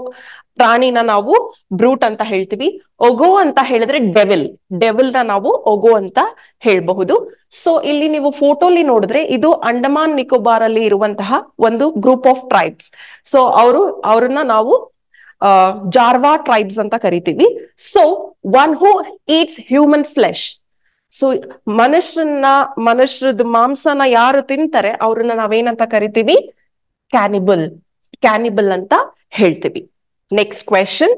ಪ್ರಾಣಿನ ನಾವು ಬ್ರೂಟ್ ಅಂತ ಹೇಳ್ತೀವಿ ಒಗೋ ಅಂತ ಹೇಳಿದ್ರೆ ಡೆವಿಲ್ ಡೆವಿಲ್ ನ ನಾವು ಒಗೋ ಅಂತ ಹೇಳಬಹುದು ಸೊ ಇಲ್ಲಿ ನೀವು ಫೋಟೋಲಿ ನೋಡಿದ್ರೆ ಇದು ಅಂಡಮಾನ್ ನಿಕೋಬಾರ್ ಅಲ್ಲಿ ಇರುವಂತಹ ಒಂದು ಗ್ರೂಪ್ ಆಫ್ ಟ್ರೈಬ್ಸ್ ಸೊ ಅವರು ಅವ್ರನ್ನ ನಾವು ಜಾರ್ವಾ ಟ್ರೈಬ್ಸ್ ಅಂತ ಕರಿತೀವಿ so one who eats human flesh so ಮನುಷ್ಯರನ್ನ ಮನುಷ್ಯರದ ಮಾಂಸನ ಯಾರು ತಿಂತಾರೆ ಅವ್ರನ್ನ ನಾವೇನಂತ ಕರಿತೀವಿ ಕ್ಯಾನಿಬಲ್ ಕ್ಯಾನಿಬಲ್ ಅಂತ ಹೇಳ್ತೀವಿ next question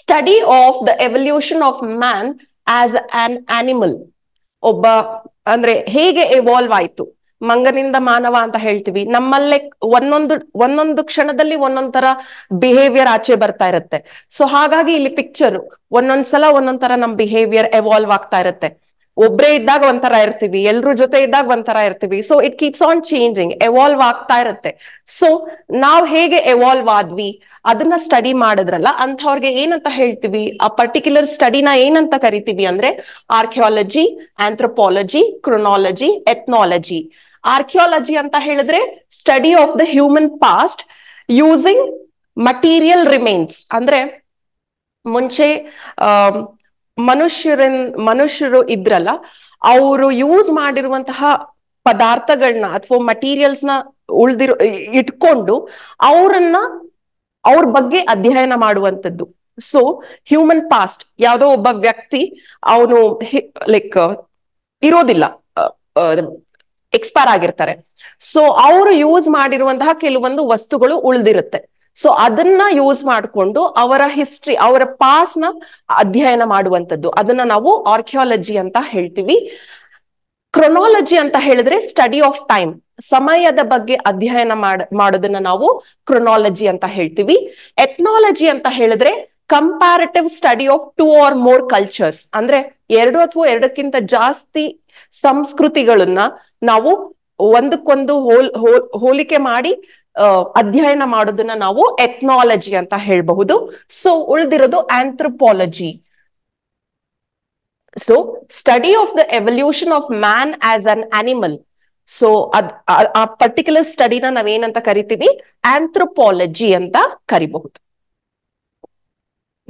study of the evolution of man as an animal ಒಬ್ಬ ಅಂದ್ರೆ ಹೇಗೆ ಎವಾಲ್ವ್ ಆಯ್ತು ಮಂಗನಿಂದ ಮಾನವ ಅಂತ ಹೇಳ್ತೀವಿ ನಮ್ಮಲ್ಲೇ ಒಂದೊಂದು ಒಂದೊಂದು ಕ್ಷಣದಲ್ಲಿ ಒಂದೊಂದ್ ತರ ಬಿಹೇವಿಯರ್ ಆಚೆ ಬರ್ತಾ ಇರುತ್ತೆ ಸೊ ಹಾಗಾಗಿ ಇಲ್ಲಿ ಪಿಕ್ಚರ್ ಒಂದೊಂದ್ಸಲ ಒಂದೊಂದ್ ತರ ನಮ್ ಬಿಹೇವಿಯರ್ ಎವಾಲ್ವ್ ಆಗ್ತಾ ಇರುತ್ತೆ ಒಬ್ರೇ ಇದ್ದಾಗ ಒಂಥರ ಇರ್ತೀವಿ ಎಲ್ರ ಜೊತೆ ಇದ್ದಾಗ ಒಂಥರ ಇರ್ತೀವಿ so it keeps on changing evolve ಆಗ್ತಾ ಇರುತ್ತೆ ಸೊ ನಾವು ಹೇಗೆ ಎವಾಲ್ವ್ ಆದ್ವಿ ಅದನ್ನ ಸ್ಟಡಿ ಮಾಡಿದ್ರಲ್ಲ ಅಂಥವ್ರಿಗೆ ಏನಂತ ಹೇಳ್ತೀವಿ ಆ ಪರ್ಟಿಕ್ಯುಲರ್ ಸ್ಟಡಿನ ಏನಂತ ಕರಿತೀವಿ ಅಂದ್ರೆ archaeology anthropology chronology ethnology archaeology ಅಂತ ಹೇಳಿದ್ರೆ study of the human past using material remains ಅಂದ್ರೆ ಮುಂಚೆ ಆ ಮನುಷ್ಯರನ್ ಮನುಷ್ಯರು ಇದ್ರಲ್ಲ ಅವರು ಯೂಸ್ ಮಾಡಿರುವಂತಹ ಪದಾರ್ಥಗಳನ್ನ ಅಥವಾ ಮಟೀರಿಯಲ್ಸ್ನ ನ ಉಳ್ದಿರೋ ಇಟ್ಕೊಂಡು ಅವರನ್ನ ಅವ್ರ ಬಗ್ಗೆ ಅಧ್ಯಯನ ಮಾಡುವಂಥದ್ದು ಸೊ ಹ್ಯೂಮನ್ ಪಾಸ್ಟ್ ಯಾವುದೋ ಒಬ್ಬ ವ್ಯಕ್ತಿ ಅವನು ಲೈಕ್ ಇರೋದಿಲ್ಲ ಎಕ್ಸ್ಪೈರ್ ಆಗಿರ್ತಾರೆ ಸೊ ಅವರು ಯೂಸ್ ಮಾಡಿರುವಂತಹ ಕೆಲವೊಂದು ವಸ್ತುಗಳು ಉಳ್ದಿರುತ್ತೆ ಸೊ ಅದನ್ನ ಯೂಸ್ ಮಾಡಿಕೊಂಡು ಅವರ ಹಿಸ್ಟ್ರಿ ಅವರ ಪಾಸ್ಟ್ ನ ಅಧ್ಯಯನ ಮಾಡುವಂತದ್ದು ಅದನ್ನ ನಾವು ಆರ್ಕಿಯಾಲಜಿ ಅಂತ ಹೇಳ್ತೀವಿ ಕ್ರೊನಾಲಜಿ ಅಂತ ಹೇಳಿದ್ರೆ ಸ್ಟಡಿ ಆಫ್ ಟೈಮ್ ಸಮಯದ ಬಗ್ಗೆ ಅಧ್ಯಯನ ಮಾಡ ಮಾಡೋದನ್ನ ನಾವು ಕ್ರೊನಾಲಜಿ ಅಂತ ಹೇಳ್ತೀವಿ ಎಥ್ನಾಲಜಿ ಅಂತ ಹೇಳಿದ್ರೆ comparative study of two or more cultures ಅಂದ್ರೆ ಎರಡು ಅಥವಾ ಎರಡಕ್ಕಿಂತ ಜಾಸ್ತಿ ಸಂಸ್ಕೃತಿಗಳನ್ನ ನಾವು ಒಂದಕ್ಕೊಂದು ಹೋಲ್ ಹೋಲಿಕೆ ಮಾಡಿ ಅಧ್ಯಯನ ಮಾಡೋದನ್ನ ನಾವು ಎಥ್ನಾಲಜಿ ಅಂತ ಹೇಳಬಹುದು ಸೊ ಉಳಿದಿರೋದು anthropology so study of the evolution of man as an animal so ಅದ್ ಆ ಪರ್ಟಿಕ್ಯುಲರ್ ಸ್ಟಡಿನ ನಾವೇನಂತ ಕರಿತೀವಿ ಆಂಥ್ರೋಪಾಲಜಿ ಅಂತ ಕರಿಬಹುದು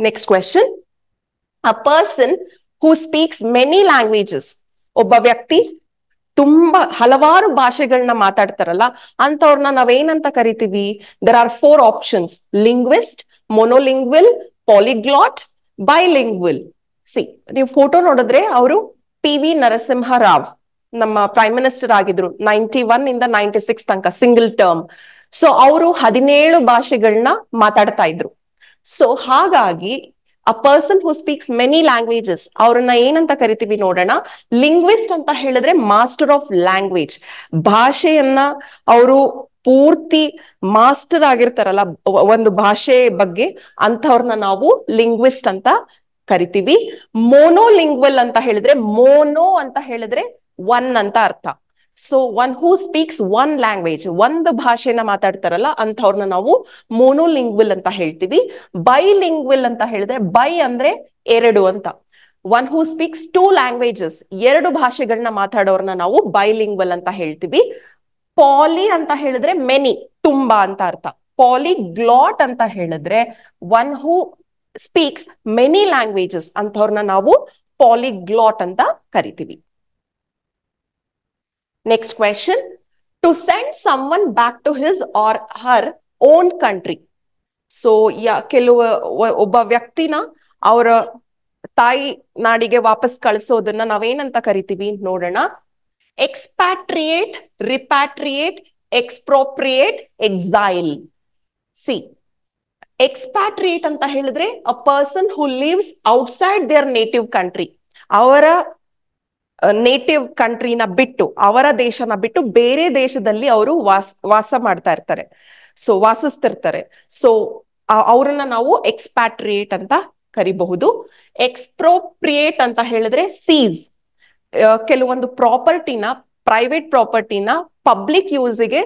next question a person who speaks many languages ಒಬ್ಬ ವ್ಯಕ್ತಿ ತುಂಬಾ ಹಲವಾರು ಭಾಷೆಗಳನ್ನ ಮಾತಾಡ್ತಾರಲ್ಲ ಅಂತವ್ರನ್ನ ನಾವೇನಂತ ಕರಿತೀವಿ there are four options linguist monolingual polyglot bilingual see ನೀವು ಫೋಟೋ ನೋಡಿದ್ರೆ ಅವರು ಪಿ ವಿ ನರಸಿಂಹ ರಾವ್ ನಮ್ಮ ಪ್ರೈಮ್ ಮಿನಿಸ್ಟರ್ ಆಗಿದ್ರು ನೈಂಟಿ ಒನ್ ಇಂದ ನೈಂಟಿ ಸಿಕ್ಸ್ ತನಕ ಸಿಂಗಲ್ ಟರ್ಮ್ ಸೊ ಅವರು ಹದಿನೇಳು ಭಾಷೆಗಳನ್ನ ಮಾತಾಡ್ತಾ ಇದ್ರು ಸೊ ಹಾಗಾಗಿ a person who speaks many languages ಅವ್ರನ್ನ ಏನಂತ ಕರಿತೀವಿ ನೋಡೋಣ ಲಿಂಗ್ವಿಸ್ಟ್ ಅಂತ ಹೇಳಿದ್ರೆ ಮಾಸ್ಟರ್ ಆಫ್ ಲ್ಯಾಂಗ್ವೇಜ್ ಭಾಷೆಯನ್ನ ಅವರು ಪೂರ್ತಿ ಮಾಸ್ಟರ್ ಆಗಿರ್ತಾರಲ್ಲ ಒಂದು ಭಾಷೆ ಬಗ್ಗೆ ಅಂಥವ್ರನ್ನ ನಾವು ಲಿಂಗ್ವಿಸ್ಟ್ ಅಂತ ಕರಿತೀವಿ ಮೋನೋ ಲಿಂಗ್ವಲ್ ಅಂತ ಹೇಳಿದ್ರೆ ಮೋನೋ ಅಂತ ಹೇಳಿದ್ರೆ ಒನ್ ಅಂತ ಅರ್ಥ so one who speaks one language ಒಂದು ಭಾಷೆನ ಮಾತಾಡ್ತಾರಲ್ಲ ಅಂಥವ್ರನ್ನ ನಾವು ಮೋನೋಲಿಂಗ್ವಿಲ್ ಅಂತ ಹೇಳ್ತೀವಿ ಬೈ ಲಿಂಗ್ವಿಲ್ ಅಂತ ಹೇಳಿದ್ರೆ ಬೈ ಅಂದ್ರೆ ಎರಡು ಅಂತ one who speaks two languages ಎರಡು ಭಾಷೆಗಳನ್ನ ಮಾತಾಡೋರ್ನ ನಾವು ಬೈಲಿಂಗ್ವಲ್ ಅಂತ ಹೇಳ್ತೀವಿ ಪಾಲಿ ಅಂತ ಹೇಳಿದ್ರೆ ಮೆನಿ ತುಂಬಾ ಅಂತ ಅರ್ಥ ಪಾಲಿ ಗ್ಲಾಟ್ ಅಂತ ಹೇಳಿದ್ರೆ one who speaks many languages ಅಂತವ್ರನ್ನ ನಾವು ಗ್ಲಾಟ್ ಅಂತ ಕರಿತೀವಿ Next question. To send someone back to his or her own country so ಯಾ ಕೆಲವು ಒಬ್ಬ ವ್ಯಕ್ತಿನ ಅವರ ತಾಯಿ ನಾಡಿಗೆ ವಾಪಸ್ ಕಳಿಸೋದನ್ನ ನಾವೇನಂತ ಕರಿತೀವಿ ನೋಡೋಣ ಎಕ್ಸ್ಪ್ಯಾಟ್ರಿಯೇಟ್ ರಿಪ್ಯಾಟ್ರಿಯೇಟ್ ಎಕ್ಸ್ಪ್ರೋಪ್ರಿಯೇಟ್ ಎಕ್ಸೈಲ್ ಸಿ ಎಕ್ಸ್ಪ್ಯಾಟ್ರಿಯೇಟ್ ಅಂತ ಹೇಳಿದ್ರೆ a person who lives outside their native country ಅವರ ನೇಟಿವ್ ಕಂಟ್ರಿನ ಬಿಟ್ಟು ಅವರ ದೇಶನ ಬಿಟ್ಟು ಬೇರೆ ದೇಶದಲ್ಲಿ ಅವರು ವಾಸ ವಾಸ ಮಾಡ್ತಾ ಇರ್ತಾರೆ ಸೊ ವಾಸಿಸ್ತಿರ್ತಾರೆ ಸೊ ಅವ್ರನ್ನ ನಾವು ಎಕ್ಸ್ಪ್ಯಾಟ್ರಿಯೇಟ್ ಅಂತ ಕರಿಬಹುದು ಎಕ್ಸ್ಪ್ರೋಪ್ರಿಯೇಟ್ ಅಂತ ಹೇಳಿದ್ರೆ ಸೀಸ್ ಕೆಲವೊಂದು ಪ್ರಾಪರ್ಟಿನ ಪ್ರೈವೇಟ್ ಪ್ರಾಪರ್ಟಿನ ಪಬ್ಲಿಕ್ ಯೂಸ್ಗೆ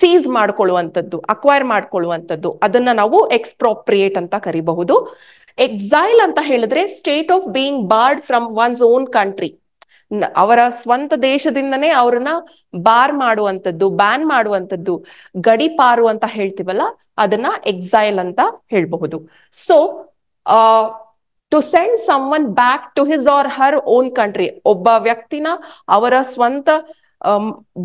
ಸೀಸ್ ಮಾಡ್ಕೊಳ್ಳುವಂಥದ್ದು ಅಕ್ವೈರ್ ಮಾಡ್ಕೊಳ್ಳುವಂಥದ್ದು ಅದನ್ನ ನಾವು ಎಕ್ಸ್ಪ್ರೋಪ್ರಿಯೇಟ್ ಅಂತ ಕರಿಬಹುದು ಎಕ್ಸೈಲ್ ಅಂತ ಹೇಳಿದ್ರೆ state of being barred from one's own country ಅವರ ಸ್ವಂತ ದೇಶದಿಂದನೇ ಅವ್ರನ್ನ ಬಾರ್ ಮಾಡುವಂಥದ್ದು ಬ್ಯಾನ್ ಮಾಡುವಂಥದ್ದು ಗಡಿಪಾರು ಅಂತ ಹೇಳ್ತೀವಲ್ಲ ಅದನ್ನ ಎಕ್ಸೈಲ್ ಅಂತ ಹೇಳ್ಬಹುದು so to send someone back to his or her own country ಒಬ್ಬ ವ್ಯಕ್ತಿನ ಅವರ ಸ್ವಂತ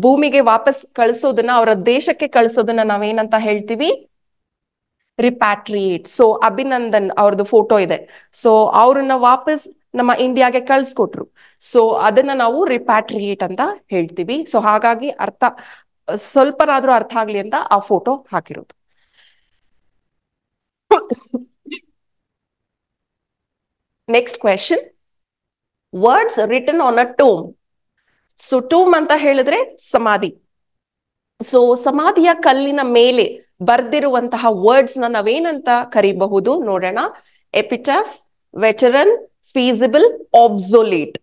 ಭೂಮಿಗೆ ವಾಪಸ್ ಕಳಿಸೋದನ್ನ ಅವರ ದೇಶಕ್ಕೆ ಕಳಿಸೋದನ್ನ ನಾವೇನಂತ ಹೇಳ್ತೀವಿ ರಿಪ್ಯಾಟ್ರಿಯೇಟ್ ಸೊ ಅಭಿನಂದನ್ ಅವ್ರದ್ದು ಫೋಟೋ ಇದೆ ಸೊ ಅವ್ರನ್ನ ವಾಪಸ್ ನಮ್ಮ ಇಂಡಿಯಾಗೆ ಕಳ್ಸಿಕೊಟ್ರು ಸೊ ಅದನ್ನ ನಾವು ರಿಪ್ಯಾಟ್ರಿಯೇಟ್ ಅಂತ ಹೇಳ್ತೀವಿ ಸೊ ಹಾಗಾಗಿ ಅರ್ಥ ಸ್ವಲ್ಪನಾದ್ರೂ ಅರ್ಥ ಆಗ್ಲಿ ಅಂತ ಆ ಫೋಟೋ ಹಾಕಿರೋದು next question words written on a tomb so tomb ಅಂತ ಹೇಳಿದ್ರೆ ಸಮಾಧಿ ಸೊ ಸಮಾಧಿಯ ಕಲ್ಲಿನ ಮೇಲೆ ಬರ್ದಿರುವಂತಹ ವರ್ಡ್ಸ್ ನ ನಾವೇನಂತ ಕರಿಬಹುದು ನೋಡೋಣ epitaph veteran feasible obsolete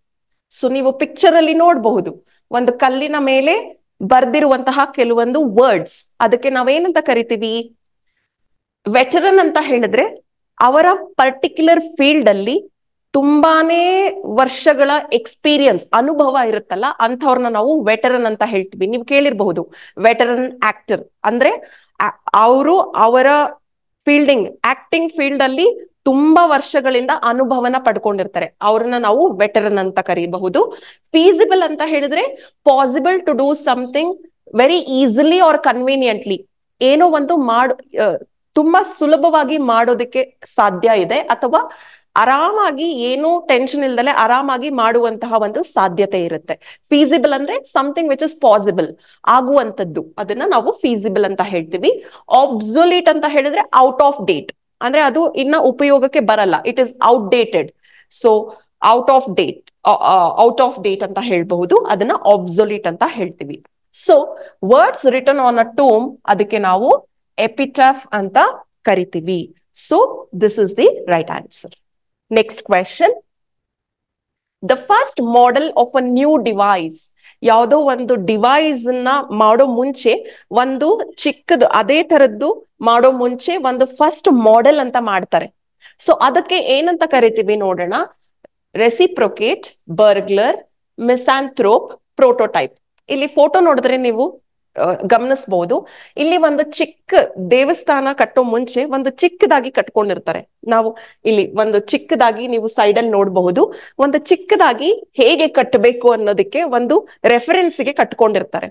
so ನೀವು ಪಿಕ್ಚರ್ ಅಲ್ಲಿ ನೋಡಬಹುದು ಒಂದು ಕಲ್ಲಿನ ಮೇಲೆ ಬರ್ದಿರುವಂತಹ ಕೆಲವೊಂದು ವರ್ಡ್ಸ್ ಅದಕ್ಕೆ ನಾವೇನಂತ ಕರಿತೀವಿ ವೆಟರನ್ ಅಂತ ಹೇಳಿದ್ರೆ ಅವರ ಪರ್ಟಿಕ್ಯುಲರ್ ಫೀಲ್ಡ್ ಅಲ್ಲಿ ತುಂಬಾನೇ ವರ್ಷಗಳ ಎಕ್ಸ್ಪೀರಿಯನ್ಸ್ ಅನುಭವ ಇರುತ್ತಲ್ಲ ಅಂತವ್ರನ್ನ ನಾವು ವೆಟರನ್ ಅಂತ ಹೇಳ್ತೀವಿ ನೀವು ಕೇಳಿರ್ಬಹುದು ವೆಟರನ್ ಆಕ್ಟರ್ ಅಂದ್ರೆ ಅವರು ಅವರ ಫೀಲ್ಡಿಂಗ್ ಆಕ್ಟಿಂಗ್ ಫೀಲ್ಡ್ ಅಲ್ಲಿ ತುಂಬಾ ವರ್ಷಗಳಿಂದ ಅನುಭವನ ಪಡ್ಕೊಂಡಿರ್ತಾರೆ ಅವ್ರನ್ನ ನಾವು ವೆಟರನ್ ಅಂತ ಕರೀಬಹುದು ಫೀಸಿಬಲ್ ಅಂತ ಹೇಳಿದ್ರೆ possible to do something very easily or conveniently ಏನೋ ಒಂದು ಮಾಡ ತುಂಬಾ ಸುಲಭವಾಗಿ ಮಾಡೋದಕ್ಕೆ ಸಾಧ್ಯ ಇದೆ ಅಥವಾ ಆರಾಮಾಗಿ ಏನು ಟೆನ್ಷನ್ ಇಲ್ದಲೆ ಆರಾಮಾಗಿ ಮಾಡುವಂತಹ ಒಂದು ಸಾಧ್ಯತೆ ಇರುತ್ತೆ ಫೀಸಿಬಲ್ ಅಂದ್ರೆ ಸಮಥಿಂಗ್ ವಿಚ್ ಇಸ್ ಪಾಸಿಬಲ್ ಆಗುವಂತದ್ದು ಅದನ್ನ ನಾವು ಫೀಸಿಬಲ್ ಅಂತ ಹೇಳ್ತೀವಿ ಆಬ್ಸೊಲೀಟ್ ಅಂತ ಹೇಳಿದ್ರೆ ಔಟ್ ಆಫ್ ಡೇಟ್ ಅಂದ್ರೆ ಅದು ಇನ್ನ ಉಪಯೋಗಕ್ಕೆ ಬರಲ್ಲ it is dated so out of date out of date ಅಂತ ಹೇಳ್ಬಹುದು ಅದನ್ನ ಆಬ್ಸೊಲೀಟ್ ಅಂತ ಹೇಳ್ತೀವಿ so words written on a tomb ಅದಕ್ಕೆ ನಾವು ಎಪಿಟಾಫ್ ಅಂತ ಕರಿತೀವಿ so this is the right answer next question the first model of a new device ಯಾವುದೋ ಒಂದು ಡಿವೈಸ್ ನ ಮಾಡೋ ಮುಂಚೆ ಒಂದು ಚಿಕ್ಕದು ಅದೇ ತರದ್ದು ಮಾಡೋ ಮುಂಚೆ ಒಂದು ಫಸ್ಟ್ ಮಾಡೆಲ್ ಅಂತ ಮಾಡ್ತಾರೆ ಸೊ ಅದಕ್ಕೆ ಏನಂತ ಕರಿತೀವಿ ನೋಡೋಣ ರೆಸಿಪ್ರೊಕೇಟ್ ಬರ್ಗ್ಲರ್ ಮಿಸಾಂಥ್ರೋಪ್ ಪ್ರೋಟೋಟೈಪ್ ಇಲ್ಲಿ ಫೋಟೋ ನೋಡಿದ್ರೆ ನೀವು ಗಮನಿಸಬಹುದು ಇಲ್ಲಿ ಒಂದು ಚಿಕ್ಕ ದೇವಸ್ಥಾನ ಕಟ್ಟೋ ಮುಂಚೆ ಒಂದು ಚಿಕ್ಕದಾಗಿ ಕಟ್ಕೊಂಡಿರ್ತಾರೆ ನಾವು ಇಲ್ಲಿ ಒಂದು ಚಿಕ್ಕದಾಗಿ ನೀವು ಸೈಡ್ ಅಲ್ಲಿ ನೋಡಬಹುದು ಒಂದು ಚಿಕ್ಕದಾಗಿ ಹೇಗೆ ಕಟ್ಟಬೇಕು ಅನ್ನೋದಕ್ಕೆ ಒಂದು ರೆಫರೆನ್ಸ್ ಗೆ ಕಟ್ಕೊಂಡಿರ್ತಾರೆ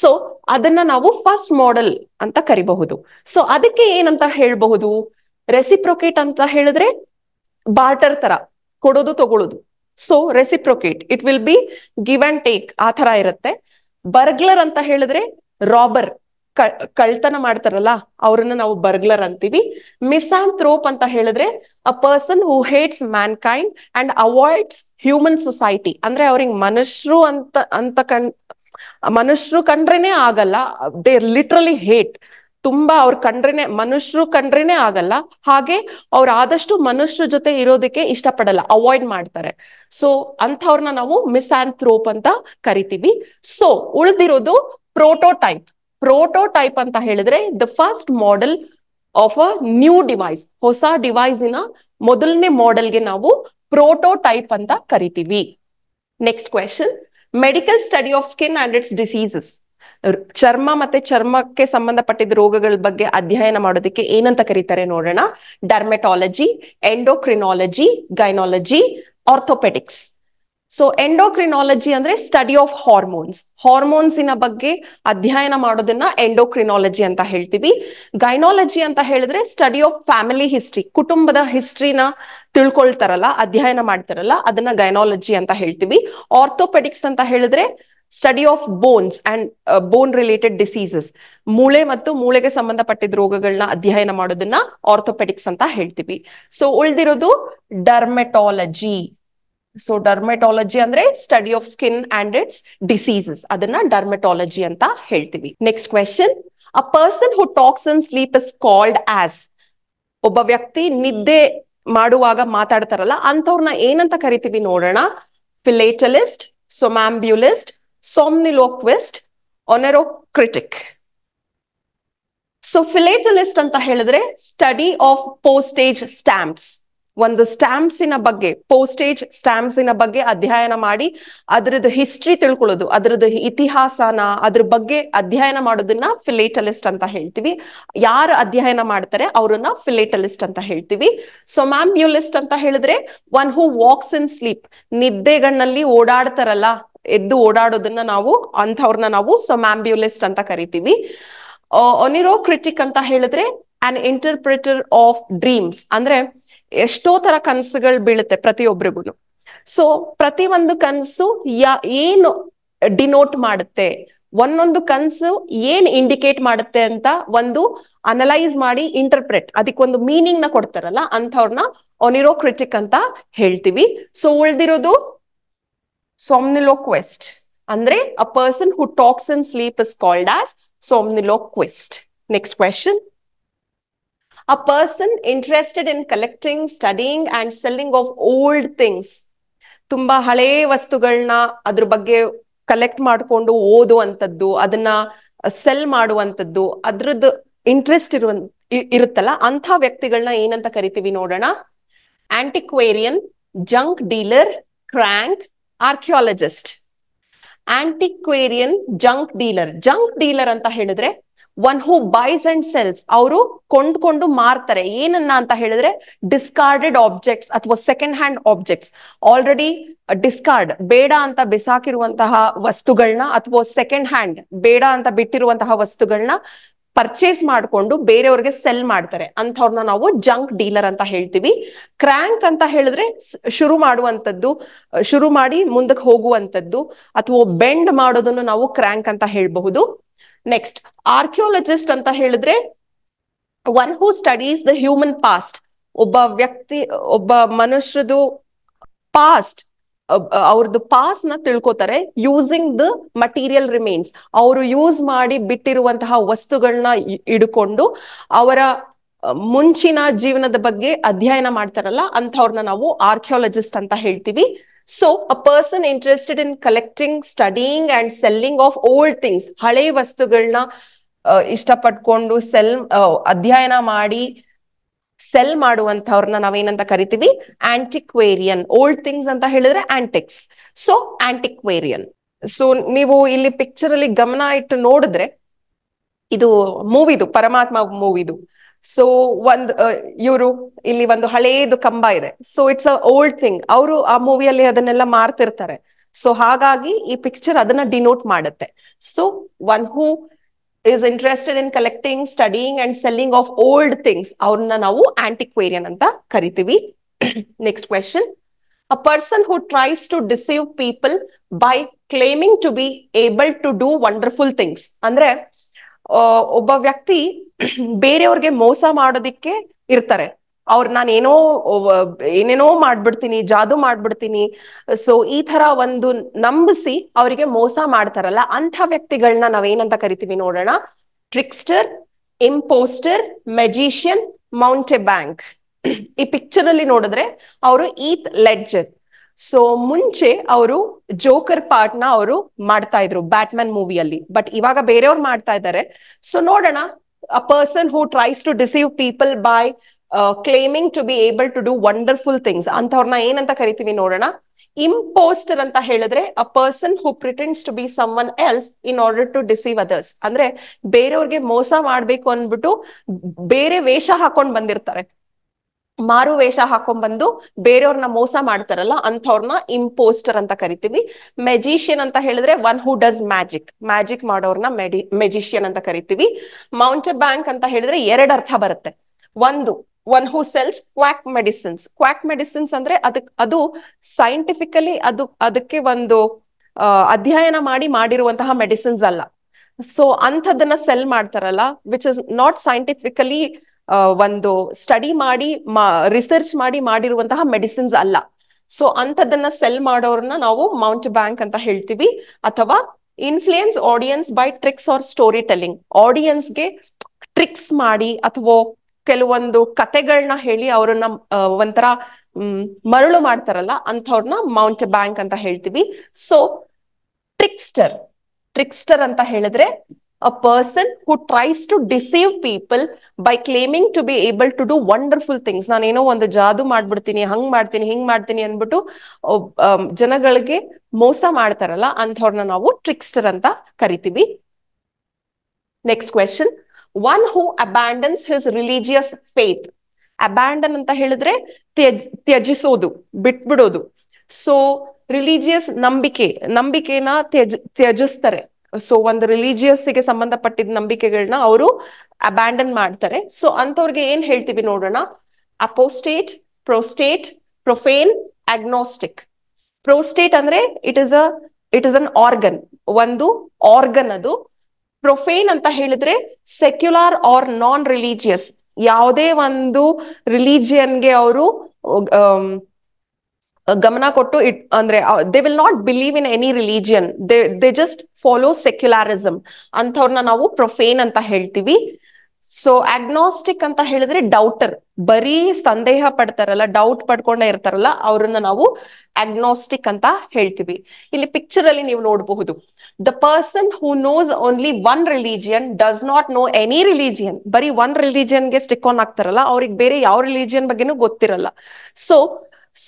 ಸೊ ಅದನ್ನ ನಾವು ಫಸ್ಟ್ ಮಾಡೆಲ್ ಅಂತ ಕರಿಬಹುದು ಸೊ ಅದಕ್ಕೆ ಏನಂತ ಹೇಳಬಹುದು ರೆಸಿಪ್ರೊಕೇಟ್ ಅಂತ ಹೇಳಿದ್ರೆ ಬಾರ್ಟರ್ ತರ ಕೊಡೋದು ತಗೊಳ್ಳೋದು so reciprocate it will be give and take ಆ ತರ ಇರುತ್ತೆ ಬರ್ಗ್ಲರ್ ಅಂತ ಹೇಳಿದ್ರೆ ರಾಬರ್ ಕಳ್ತನ ಮಾಡ್ತಾರಲ್ಲ ಅವ್ರನ್ನ ನಾವು ಬರ್ಗ್ಲರ್ ಅಂತೀವಿ ಥ್ರೋಪ್ ಅಂತ ಹೇಳಿದ್ರೆ a person who hates mankind and avoids human society ಅಂದ್ರೆ ಅವ್ರಿಗ್ ಮನುಷ್ಯರು ಅಂತ ಅಂತ ಕಂಡ್ ಮನುಷ್ಯರು ಕಂಡ್ರೇನೆ ಆಗಲ್ಲ ದೇ ಲಿಟ್ರಲಿ ಹೇಟ್ ತುಂಬಾ ಅವ್ರ ಕಂಡ್ರೇನೆ ಮನುಷ್ಯರು ಕಂಡ್ರೇನೆ ಆಗಲ್ಲ ಹಾಗೆ ಅವ್ರ ಆದಷ್ಟು ಮನುಷ್ಯರ ಜೊತೆ ಇರೋದಕ್ಕೆ ಇಷ್ಟಪಡಲ್ಲ ಅವಾಯ್ಡ್ ಮಾಡ್ತಾರೆ ಸೊ ಅಂಥವ್ರನ್ನ ನಾವು ಮಿಸ್ ಥ್ರೋಪ್ ಅಂತ ಕರಿತೀವಿ ಸೊ ಉಳ್ದಿರೋದು ಪ್ರೋಟೋಟೈಪ್ ಪ್ರೋಟೋಟೈಪ್ ಅಂತ ಹೇಳಿದ್ರೆ the first model of a new device ಹೊಸ ಡಿವೈಸ್ ಡಿವೈಸಿನ ಮೊದಲನೇ ಮಾಡೆಲ್ಗೆ ನಾವು ಪ್ರೋಟೋಟೈಪ್ ಅಂತ ಕರಿತೀವಿ next question medical study of skin and its diseases ಚರ್ಮ ಮತ್ತೆ ಚರ್ಮಕ್ಕೆ ಸಂಬಂಧಪಟ್ಟಿದ ರೋಗಗಳ ಬಗ್ಗೆ ಅಧ್ಯಯನ ಮಾಡೋದಕ್ಕೆ ಏನಂತ ಕರೀತಾರೆ ನೋಡೋಣ ಡರ್ಮೆಟಾಲಜಿ ಎಂಡೋಕ್ರಿನಾಲಜಿ ಗೈನಾಲಜಿ ಆರ್ಥೋಪೆಟಿಕ್ಸ್ ಸೊ ಎಂಡೋಕ್ರಿನಾಲಜಿ ಅಂದ್ರೆ ಸ್ಟಡಿ ಆಫ್ ಹಾರ್ಮೋನ್ಸ್ ಹಾರ್ಮೋನ್ಸಿನ ಬಗ್ಗೆ ಅಧ್ಯಯನ ಮಾಡೋದನ್ನ ಎಂಡೋಕ್ರಿನಾಲಜಿ ಅಂತ ಹೇಳ್ತೀವಿ ಗೈನಾಲಜಿ ಅಂತ ಹೇಳಿದ್ರೆ ಸ್ಟಡಿ ಆಫ್ ಫ್ಯಾಮಿಲಿ ಹಿಸ್ಟ್ರಿ ಕುಟುಂಬದ ಹಿಸ್ಟ್ರಿನ ತಿಳ್ಕೊಳ್ತಾರಲ್ಲ ಅಧ್ಯಯನ ಮಾಡ್ತಾರಲ್ಲ ಅದನ್ನ ಗೈನಾಲಜಿ ಅಂತ ಹೇಳ್ತೀವಿ ಆರ್ಥೋಪೆಡಿಕ್ಸ್ ಅಂತ ಹೇಳಿದ್ರೆ study of bones and bone related diseases ಮೂಳೆ ಮತ್ತು ಮೂಳೆಗೆ ಸಂಬಂಧಪಟ್ಟಿದ ರೋಗಗಳನ್ನ ಅಧ್ಯಯನ ಮಾಡೋದನ್ನ ಆರ್ಥೋಪೆಡಿಕ್ಸ್ ಅಂತ ಹೇಳ್ತೀವಿ ಸೊ ಉಳ್ದಿರೋದು ಡರ್ಮೆಟಾಲಜಿ ಸೊ ಡರ್ಮೆಟಾಲಜಿ ಅಂದ್ರೆ study of skin and its diseases ಅದನ್ನ ಡರ್ಮೆಟಾಲಜಿ ಅಂತ ಹೇಳ್ತೀವಿ next question a person who talks in sleep is called as ಒಬ್ಬ ವ್ಯಕ್ತಿ ನಿದ್ದೆ ಮಾಡುವಾಗ ಮಾತಾಡ್ತಾರಲ್ಲ ಅಂತವ್ರನ್ನ ಏನಂತ ಕರಿತೀವಿ ನೋಡೋಣ ಫಿಲೇಟಲಿಸ್ಟ್ ಸೊಮ್ಯಾಂಬ್ಯುಲಿಸ್ಟ್ ಸೊಮ್ನಿಲೋಕ್ವಿಸ್ಟ್ ಒನೆರೋಕ್ರಿಟಿಕ್ ಸೊ ಫಿಲೇಟಲಿಸ್ಟ್ ಅಂತ ಹೇಳಿದ್ರೆ ಸ್ಟಡಿ ಆಫ್ ಪೋಸ್ಟೇಜ್ ಸ್ಟಾಂಪ್ಸ್ ಒಂದು ಸ್ಟ್ಯಾಂಪ್ಸಿನ ಬಗ್ಗೆ ಪೋಸ್ಟೇಜ್ ಸ್ಟಾಂಪ್ಸಿನ ಬಗ್ಗೆ ಅಧ್ಯಯನ ಮಾಡಿ ಅದರದ್ದು ಹಿಸ್ಟ್ರಿ ತಿಳ್ಕೊಳ್ಳೋದು ಅದರದ್ದು ಇತಿಹಾಸನ ಅದ್ರ ಬಗ್ಗೆ ಅಧ್ಯಯನ ಮಾಡೋದನ್ನ ಫಿಲೇಟಲಿಸ್ಟ್ ಅಂತ ಹೇಳ್ತೀವಿ ಯಾರು ಅಧ್ಯಯನ ಮಾಡ್ತಾರೆ ಅವ್ರನ್ನ ಫಿಲೇಟಲಿಸ್ಟ್ ಅಂತ ಹೇಳ್ತೀವಿ ಸೊಮ್ಯಾಮ್ಯುಲಿಸ್ಟ್ ಅಂತ ಹೇಳಿದ್ರೆ one who walks in sleep ನಿದ್ದೆಗಣ್ಣಲ್ಲಿ ಓಡಾಡ್ತಾರಲ್ಲ ಎದ್ದು ಓಡಾಡೋದನ್ನ ನಾವು ಅಂಥವ್ರನ್ನ ನಾವು ಸೊಮ್ಯಾಂಬ್ಯುಲಿಸ್ಟ್ ಅಂತ ಕರಿತೀವಿ ಒನಿರೋ ಕ್ರಿಟಿಕ್ ಅಂತ ಹೇಳಿದ್ರೆ ಆನ್ ಇಂಟರ್ಪ್ರಿಟರ್ ಆಫ್ ಡ್ರೀಮ್ಸ್ ಅಂದ್ರೆ ಎಷ್ಟೋ ತರ ಕನಸುಗಳು ಬೀಳುತ್ತೆ ಪ್ರತಿಯೊಬ್ಬರಿಗೂ ಸೊ ಪ್ರತಿ ಒಂದು ಕನಸು ಯಾ ಏನು ಡಿನೋಟ್ ಮಾಡುತ್ತೆ ಒಂದೊಂದು ಕನಸು ಏನ್ ಇಂಡಿಕೇಟ್ ಮಾಡುತ್ತೆ ಅಂತ ಒಂದು ಅನಲೈಸ್ ಮಾಡಿ ಇಂಟರ್ಪ್ರೆಟ್ ಒಂದು ಮೀನಿಂಗ್ ನ ಕೊಡ್ತಾರಲ್ಲ ಅಂಥವ್ರನ್ನ ಒನಿರೋ ಕ್ರಿಟಿಕ್ ಅಂತ ಹೇಳ್ತೀವಿ ಸೊ ಉಳ್ದಿರೋದು ಕ್ವೆಸ್ಟ್ ಅಂದ್ರೆ a person who talks in sleep is called as quest next question a person interested in collecting, studying and selling of old things. ತುಂಬಾ ಹಳೇ ವಸ್ತುಗಳನ್ನ ಅದ್ರ ಬಗ್ಗೆ ಕಲೆಕ್ಟ್ ಮಾಡಿಕೊಂಡು ಓದುವಂಥದ್ದು ಅದನ್ನ ಸೆಲ್ ಮಾಡುವಂಥದ್ದು ಅದ್ರದ್ದು ಇಂಟ್ರೆಸ್ಟ್ ಇರುವ ಇರುತ್ತಲ್ಲ ಅಂತ ವ್ಯಕ್ತಿಗಳನ್ನ ಏನಂತ ಕರಿತೀವಿ ನೋಡೋಣ antiquarian junk dealer crank archaeologist antiquarian junk dealer junk dealer ಅಂತ ಹೇಳಿದ್ರೆ one who buys and sells ಅವರು ಕೊಂಡ್ಕೊಂಡು ಮಾರ್ತಾರೆ ಏನನ್ನ ಅಂತ ಹೇಳಿದ್ರೆ ಡಿಸ್ಕಾರ್ಡೆಡ್ ಆಬ್ಜೆಕ್ಟ್ಸ್ ಅಥವಾ second hand objects already discard ಬೇಡ ಅಂತ ಬಿಸಾಕಿರುವಂತಹ ವಸ್ತುಗಳನ್ನ ಅಥವಾ ಸೆಕೆಂಡ್ ಹ್ಯಾಂಡ್ ಬೇಡ ಅಂತ ಬಿಟ್ಟಿರುವಂತಹ ವಸ್ತುಗಳನ್ನ ಪರ್ಚೇಸ್ ಮಾಡಿಕೊಂಡು ಬೇರೆಯವ್ರಿಗೆ ಸೆಲ್ ಮಾಡ್ತಾರೆ ಅಂಥವ್ರನ್ನ ನಾವು ಜಂಕ್ ಡೀಲರ್ ಅಂತ ಹೇಳ್ತೀವಿ ಕ್ರ್ಯಾಂಕ್ ಅಂತ ಹೇಳಿದ್ರೆ ಶುರು ಮಾಡುವಂಥದ್ದು ಶುರು ಮಾಡಿ ಮುಂದಕ್ಕೆ ಹೋಗುವಂಥದ್ದು ಅಥವಾ ಬೆಂಡ್ ಮಾಡೋದನ್ನು ನಾವು ಕ್ರ್ಯಾಂಕ್ ಅಂತ ಹೇಳಬಹುದು ನೆಕ್ಸ್ಟ್ ಆರ್ಕಿಯೋಲಜಿಸ್ಟ್ ಅಂತ ಹೇಳಿದ್ರೆ one who studies the human past ಒಬ್ಬ ವ್ಯಕ್ತಿ ಒಬ್ಬ ಮನುಷ್ಯರದು ಪಾಸ್ಟ್ ಅವ್ರದ್ದು ಪಾಸ್ ನ ತಿಳ್ಕೊತಾರೆ ಯೂಸಿಂಗ್ ದ ಮಟೀರಿಯಲ್ ರಿಮೇನ್ಸ್ ಅವರು ಯೂಸ್ ಮಾಡಿ ಬಿಟ್ಟಿರುವಂತಹ ವಸ್ತುಗಳನ್ನ ಇಡ್ಕೊಂಡು ಅವರ ಮುಂಚಿನ ಜೀವನದ ಬಗ್ಗೆ ಅಧ್ಯಯನ ಮಾಡ್ತಾರಲ್ಲ ಅಂಥವ್ರನ್ನ ನಾವು ಆರ್ಕಿಯಾಲಜಿಸ್ಟ್ ಅಂತ ಹೇಳ್ತೀವಿ so a person interested in collecting studying and selling of old things ಹಳೆ ವಸ್ತುಗಳನ್ನ ಇಷ್ಟಪಟ್ಕೊಂಡು ಸೆಲ್ ಅಧ್ಯಯನ ಮಾಡಿ ಸೆಲ್ ಮಾಡುವಂತವ್ರನ್ನ ನಾವೇನಂತ ಕರಿತೀವಿ ಆಂಟಿಕ್ವೇರಿಯನ್ ಓಲ್ಡ್ ಥಿಂಗ್ಸ್ ಅಂತ ಹೇಳಿದ್ರೆ ಆಂಟಿಕ್ಸ್ ಸೊ ಆಂಟಿಕ್ವೇರಿಯನ್ ಸೊ ನೀವು ಇಲ್ಲಿ ಪಿಕ್ಚರ್ ಅಲ್ಲಿ ಗಮನ ಇಟ್ಟು ನೋಡಿದ್ರೆ ಇದು ಮೂವಿದು ಪರಮಾತ್ಮ ಮೂವಿದು ಸೊ ಒಂದ್ ಇವರು ಇಲ್ಲಿ ಒಂದು ಹಳೇದು ಕಂಬ ಇದೆ so it's a old thing ಅವರು ಆ ಮೂವಿಯಲ್ಲಿ ಅದನ್ನೆಲ್ಲ ಮಾರ್ತಿರ್ತಾರೆ ಸೊ ಹಾಗಾಗಿ ಈ ಪಿಕ್ಚರ್ ಅದನ್ನ ಡಿನೋಟ್ ಮಾಡುತ್ತೆ so one who is interested in collecting studying and selling of old things ಅವ್ರನ್ನ ನಾವು ಆಂಟಿಕ್ವೇರಿಯನ್ ಅಂತ ಕರಿತೀವಿ next question a person who tries to deceive people by claiming to be able to do wonderful things ಅಂದ್ರೆ ಒಬ್ಬ ವ್ಯಕ್ತಿ ಬೇರೆಯವ್ರಿಗೆ ಮೋಸ ಮಾಡೋದಿಕ್ಕೆ ಇರ್ತಾರೆ ಅವ್ರ ನಾನೇನೋ ಏನೇನೋ ಮಾಡ್ಬಿಡ್ತೀನಿ ಜಾದು ಮಾಡ್ಬಿಡ್ತೀನಿ ಸೊ ಈ ತರ ಒಂದು ನಂಬಿಸಿ ಅವರಿಗೆ ಮೋಸ ಮಾಡ್ತಾರಲ್ಲ ಅಂಥ ವ್ಯಕ್ತಿಗಳನ್ನ ನಾವೇನಂತ ಕರಿತೀವಿ ನೋಡೋಣ trickster impostor magician mountebank ಈ ಪಿಕ್ಚರ್ ಅಲ್ಲಿ ನೋಡಿದ್ರೆ ಅವರು ಈತ್ ಲೆಡ್ಜರ್ ಸೊ ಮುಂಚೆ ಅವರು ಜೋಕರ್ ಪಾರ್ಟ್ ನ ಅವರು ಮಾಡ್ತಾ ಇದ್ರು ಬ್ಯಾಟ್ಮನ್ ಮೂವಿಯಲ್ಲಿ ಬಟ್ ಇವಾಗ ಬೇರೆಯವ್ರು ಮಾಡ್ತಾ ಇದ್ದಾರೆ ಸೊ ನೋಡೋಣ a person who tries to deceive people by claiming to be able to do wonderful things ಅಂತವ್ರನ್ನ ಏನಂತ ಕರಿತೀವಿ ನೋಡೋಣ ಇಂಪೋಸ್ಟರ್ ಅಂತ ಹೇಳಿದ್ರೆ a person who pretends to be someone else in order to deceive others ಅಂದ್ರೆ ಬೇರೆಯವ್ರಿಗೆ ಮೋಸ ಮಾಡ್ಬೇಕು ಅಂದ್ಬಿಟ್ಟು ಬೇರೆ ವೇಷ ಹಾಕೊಂಡ್ ಬಂದಿರ್ತಾರೆ ಮಾರು ವೇಷ ಹಾಕೊಂಡ್ ಬಂದು ಬೇರೆಯವ್ರನ್ನ ಮೋಸ ಮಾಡ್ತಾರಲ್ಲ ಅಂಥವ್ರನ್ನ ಇಂಪೋಸ್ಟರ್ ಅಂತ ಕರಿತೀವಿ ಮೆಜಿಷಿಯನ್ ಅಂತ ಹೇಳಿದ್ರೆ one who does magic magic ಮಾಡೋರ್ನ ಮೆಡಿ ಮೆಜಿಷಿಯನ್ ಅಂತ ಕರಿತೀವಿ ಮೌಂಟ್ ಬ್ಯಾಂಕ್ ಅಂತ ಹೇಳಿದ್ರೆ ಎರಡು ಅರ್ಥ ಬರುತ್ತೆ ಒಂದು one who sells quack medicines quack medicines ಅಂದ್ರೆ ಅದಕ್ ಅದು ಸೈಂಟಿಫಿಕಲಿ ಅದು ಅದಕ್ಕೆ ಒಂದು ಅಧ್ಯಯನ ಮಾಡಿ ಮಾಡಿರುವಂತಹ ಮೆಡಿಸಿನ್ಸ್ ಅಲ್ಲ ಸೊ ಅಂಥದನ್ನ ಸೆಲ್ ಮಾಡ್ತಾರಲ್ಲ ವಿಚ್ ಇಸ್ ನಾಟ್ ಸೈಂಟಿಫಿಕಲಿ ಒಂದು ಸ್ಟಡಿ ಮಾಡಿ ರಿಸರ್ಚ್ ಮಾಡಿ ಮಾಡಿರುವಂತಹ ಮೆಡಿಸಿನ್ಸ್ ಅಲ್ಲ ಸೊ ಅಂಥದನ್ನ ಸೆಲ್ ಮಾಡೋರನ್ನ ನಾವು ಮೌಂಟ್ ಬ್ಯಾಂಕ್ ಅಂತ ಹೇಳ್ತೀವಿ ಅಥವಾ influence audience by tricks or story telling ಆಡಿಯನ್ಸ್ಗೆ ಟ್ರಿಕ್ಸ್ ಮಾಡಿ ಅಥವಾ ಕೆಲವೊಂದು ಕತೆಗಳನ್ನ ಹೇಳಿ ಅವ್ರನ್ನ ಒಂಥರ ಮರಳು ಮಾಡ್ತಾರಲ್ಲ ಅಂಥವ್ರನ್ನ ಮೌಂಟ್ ಬ್ಯಾಂಕ್ ಅಂತ ಹೇಳ್ತೀವಿ ಸೊ ಟ್ರಿಕ್ಸ್ಟರ್ ಟ್ರಿಕ್ಸ್ಟರ್ ಅಂತ ಹೇಳಿದ್ರೆ a person who tries to deceive people by claiming to be able to do wonderful things ನಾನೇನೋ ಒಂದು ಜಾದು ಮಾಡ್ಬಿಡ್ತೀನಿ ಹಂಗ್ ಮಾಡ್ತೀನಿ ಹಿಂಗ್ ಮಾಡ್ತೀನಿ ಅನ್ಬಿಟ್ಟು ಜನಗಳಿಗೆ ಮೋಸ ಮಾಡ್ತಾರಲ್ಲ ಅಂಥವ್ರನ್ನ ನಾವು ಟ್ರಿಕ್ಸ್ಟರ್ ಅಂತ ಕರಿತೀವಿ next question one who abandons his religious faith abandon ಅಂತ ಹೇಳಿದ್ರೆ ತ್ಯಜ್ ತ್ಯಜಿಸೋದು ಬಿಟ್ಬಿಡೋದು ಸೊ ರಿಲಿಜಿಯಸ್ ನಂಬಿಕೆ ನಂಬಿಕೆನ ತ್ಯಜ್ ತ್ಯಜಿಸ್ತಾರೆ ಸೊ ಒಂದು ರಿಲಿಜಿಯಸ್ ಗೆ ಸಂಬಂಧಪಟ್ಟಿದ ನಂಬಿಕೆಗಳನ್ನ ಅವರು ಅಬ್ಯಾಂಡನ್ ಮಾಡ್ತಾರೆ ಸೊ ಅಂತವ್ರಿಗೆ ಏನ್ ಹೇಳ್ತೀವಿ ನೋಡೋಣ apostate prostate profane agnostic prostate ಅಂದ್ರೆ it is a it is an organ ಒಂದು ಆರ್ಗನ್ ಅದು ಪ್ರೊಫೇನ್ ಅಂತ ಹೇಳಿದ್ರೆ ಸೆಕ್ಯುಲಾರ್ ಆರ್ ನಾನ್ ರಿಲಿಜಿಯಸ್ ಯಾವುದೇ ಒಂದು ರಿಲಿಜಿಯನ್ಗೆ ಅವರು ಗಮನ ಕೊಟ್ಟು ಇಟ್ ಅಂದ್ರೆ they will not believe in any religion they they just follow secularism ಅಂಥವ್ರನ್ನ ನಾವು ಪ್ರೊಫೇನ್ ಅಂತ ಹೇಳ್ತೀವಿ ಸೊ ಅಗ್ನೋಸ್ಟಿಕ್ ಅಂತ ಹೇಳಿದ್ರೆ ಡೌಟರ್ ಬರೀ ಸಂದೇಹ ಪಡ್ತಾರಲ್ಲ ಡೌಟ್ ಪಡ್ಕೊಂಡೇ ಇರ್ತಾರಲ್ಲ ಅವ್ರನ್ನ ನಾವು ಅಗ್ನೋಸ್ಟಿಕ್ ಅಂತ ಹೇಳ್ತೀವಿ ಇಲ್ಲಿ ಪಿಕ್ಚರ್ ಅಲ್ಲಿ ನೀವು ನೋಡಬಹುದು the person who knows only one religion does not know any religion ಬರೀ ಒನ್ ಗೆ ಸ್ಟಿಕ್ ಆನ್ ಆಗ್ತಾರಲ್ಲ ಅವ್ರಿಗೆ ಬೇರೆ ಯಾವ ರಿಲಿಜಿಯನ್ ಬಗ್ಗೆನೂ ಗೊತ್ತಿರಲ್ಲ so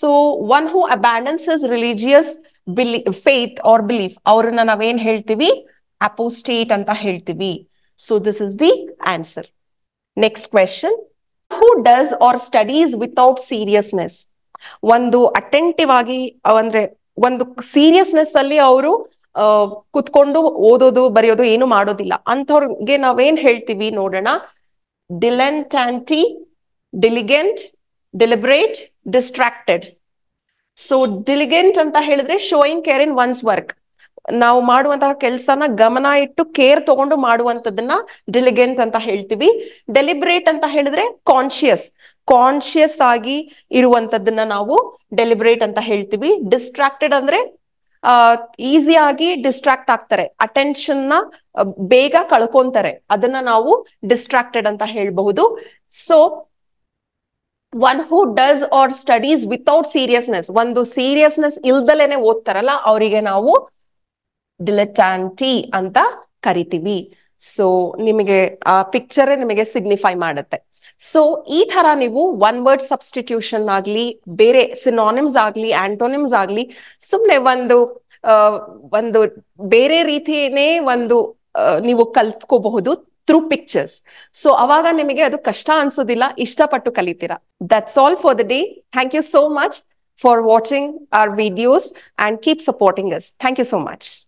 so one who abandons his religious ಬಿಲಿ ಫೇತ್ ಆರ್ ಬಿಲೀಫ್ ಅವ್ರನ್ನ ನಾವೇನ್ ಹೇಳ್ತೀವಿ ಅಪೋಸ್ಟೇಟ್ ಅಂತ ಹೇಳ್ತೀವಿ So this is the answer. Next question. Who does or studies without seriousness? ಒಂದು ಅಟೆಂಟಿವ್ ಆಗಿ ಅಂದ್ರೆ ಒಂದು ಸೀರಿಯಸ್ನೆಸ್ ಅಲ್ಲಿ ಅವರು ಕುತ್ಕೊಂಡು ಓದೋದು ಬರೆಯೋದು ಏನು ಮಾಡೋದಿಲ್ಲ ಅಂಥವ್ರಿಗೆ ನಾವೇನ್ ಹೇಳ್ತೀವಿ ನೋಡೋಣ dilettante diligent deliberate distracted so diligent ಅಂತ ಹೇಳಿದ್ರೆ showing care in one's work ನಾವು ಮಾಡುವಂತಹ ಕೆಲಸನ ಗಮನ ಇಟ್ಟು ಕೇರ್ ತಗೊಂಡು ಮಾಡುವಂತದನ್ನ ಡೆಲಿಗೆಂಟ್ ಅಂತ ಹೇಳ್ತೀವಿ ಡೆಲಿಬ್ರೇಟ್ ಅಂತ ಹೇಳಿದ್ರೆ ಕಾನ್ಶಿಯಸ್ ಕಾನ್ಶಿಯಸ್ ಆಗಿ ಇರುವಂತದ್ದನ್ನ ನಾವು ಡೆಲಿಬ್ರೇಟ್ ಅಂತ ಹೇಳ್ತೀವಿ ಡಿಸ್ಟ್ರಾಕ್ಟೆಡ್ ಅಂದ್ರೆ ಈಸಿಯಾಗಿ ಡಿಸ್ಟ್ರಾಕ್ಟ್ ಆಗ್ತಾರೆ ಅಟೆನ್ಷನ್ ನ ಬೇಗ ಕಳ್ಕೊಂತಾರೆ ಅದನ್ನ ನಾವು ಡಿಸ್ಟ್ರಾಕ್ಟೆಡ್ ಅಂತ ಹೇಳ್ಬಹುದು so one who does or studies without seriousness ಒಂದು ಸೀರಿಯಸ್ನೆಸ್ ಇಲ್ದಲೇನೆ ಓದ್ತಾರಲ್ಲ ಅವರಿಗೆ ನಾವು ಡಿಲೆಟಾಂಟಿ ಅಂತ ಕರಿತೀವಿ ಸೊ ನಿಮಗೆ ಆ ಪಿಕ್ಚರ್ ನಿಮಗೆ ಸಿಗ್ನಿಫೈ ಮಾಡುತ್ತೆ ಸೊ ಈ ತರ ನೀವು ಒನ್ ವರ್ಡ್ ಸಬ್ಸ್ಟಿಟ್ಯೂಷನ್ ಆಗ್ಲಿ ಬೇರೆ ಸಿನಾನಿಮ್ಸ್ ಆಗ್ಲಿ ಆಂಟೋನಿಮ್ಸ್ ಆಗ್ಲಿ ಸುಮ್ನೆ ಒಂದು ಒಂದು ಬೇರೆ ರೀತಿಯೇ ಒಂದು ನೀವು ಕಲ್ತ್ಕೋಬಹುದು ಥ್ರೂ ಪಿಕ್ಚರ್ಸ್ ಸೊ ಅವಾಗ ನಿಮಗೆ ಅದು ಕಷ್ಟ ಅನ್ಸೋದಿಲ್ಲ ಇಷ್ಟಪಟ್ಟು ಕಲಿತೀರಾ that's all for the day thank you so much for watching our videos and keep supporting us. Thank you so much.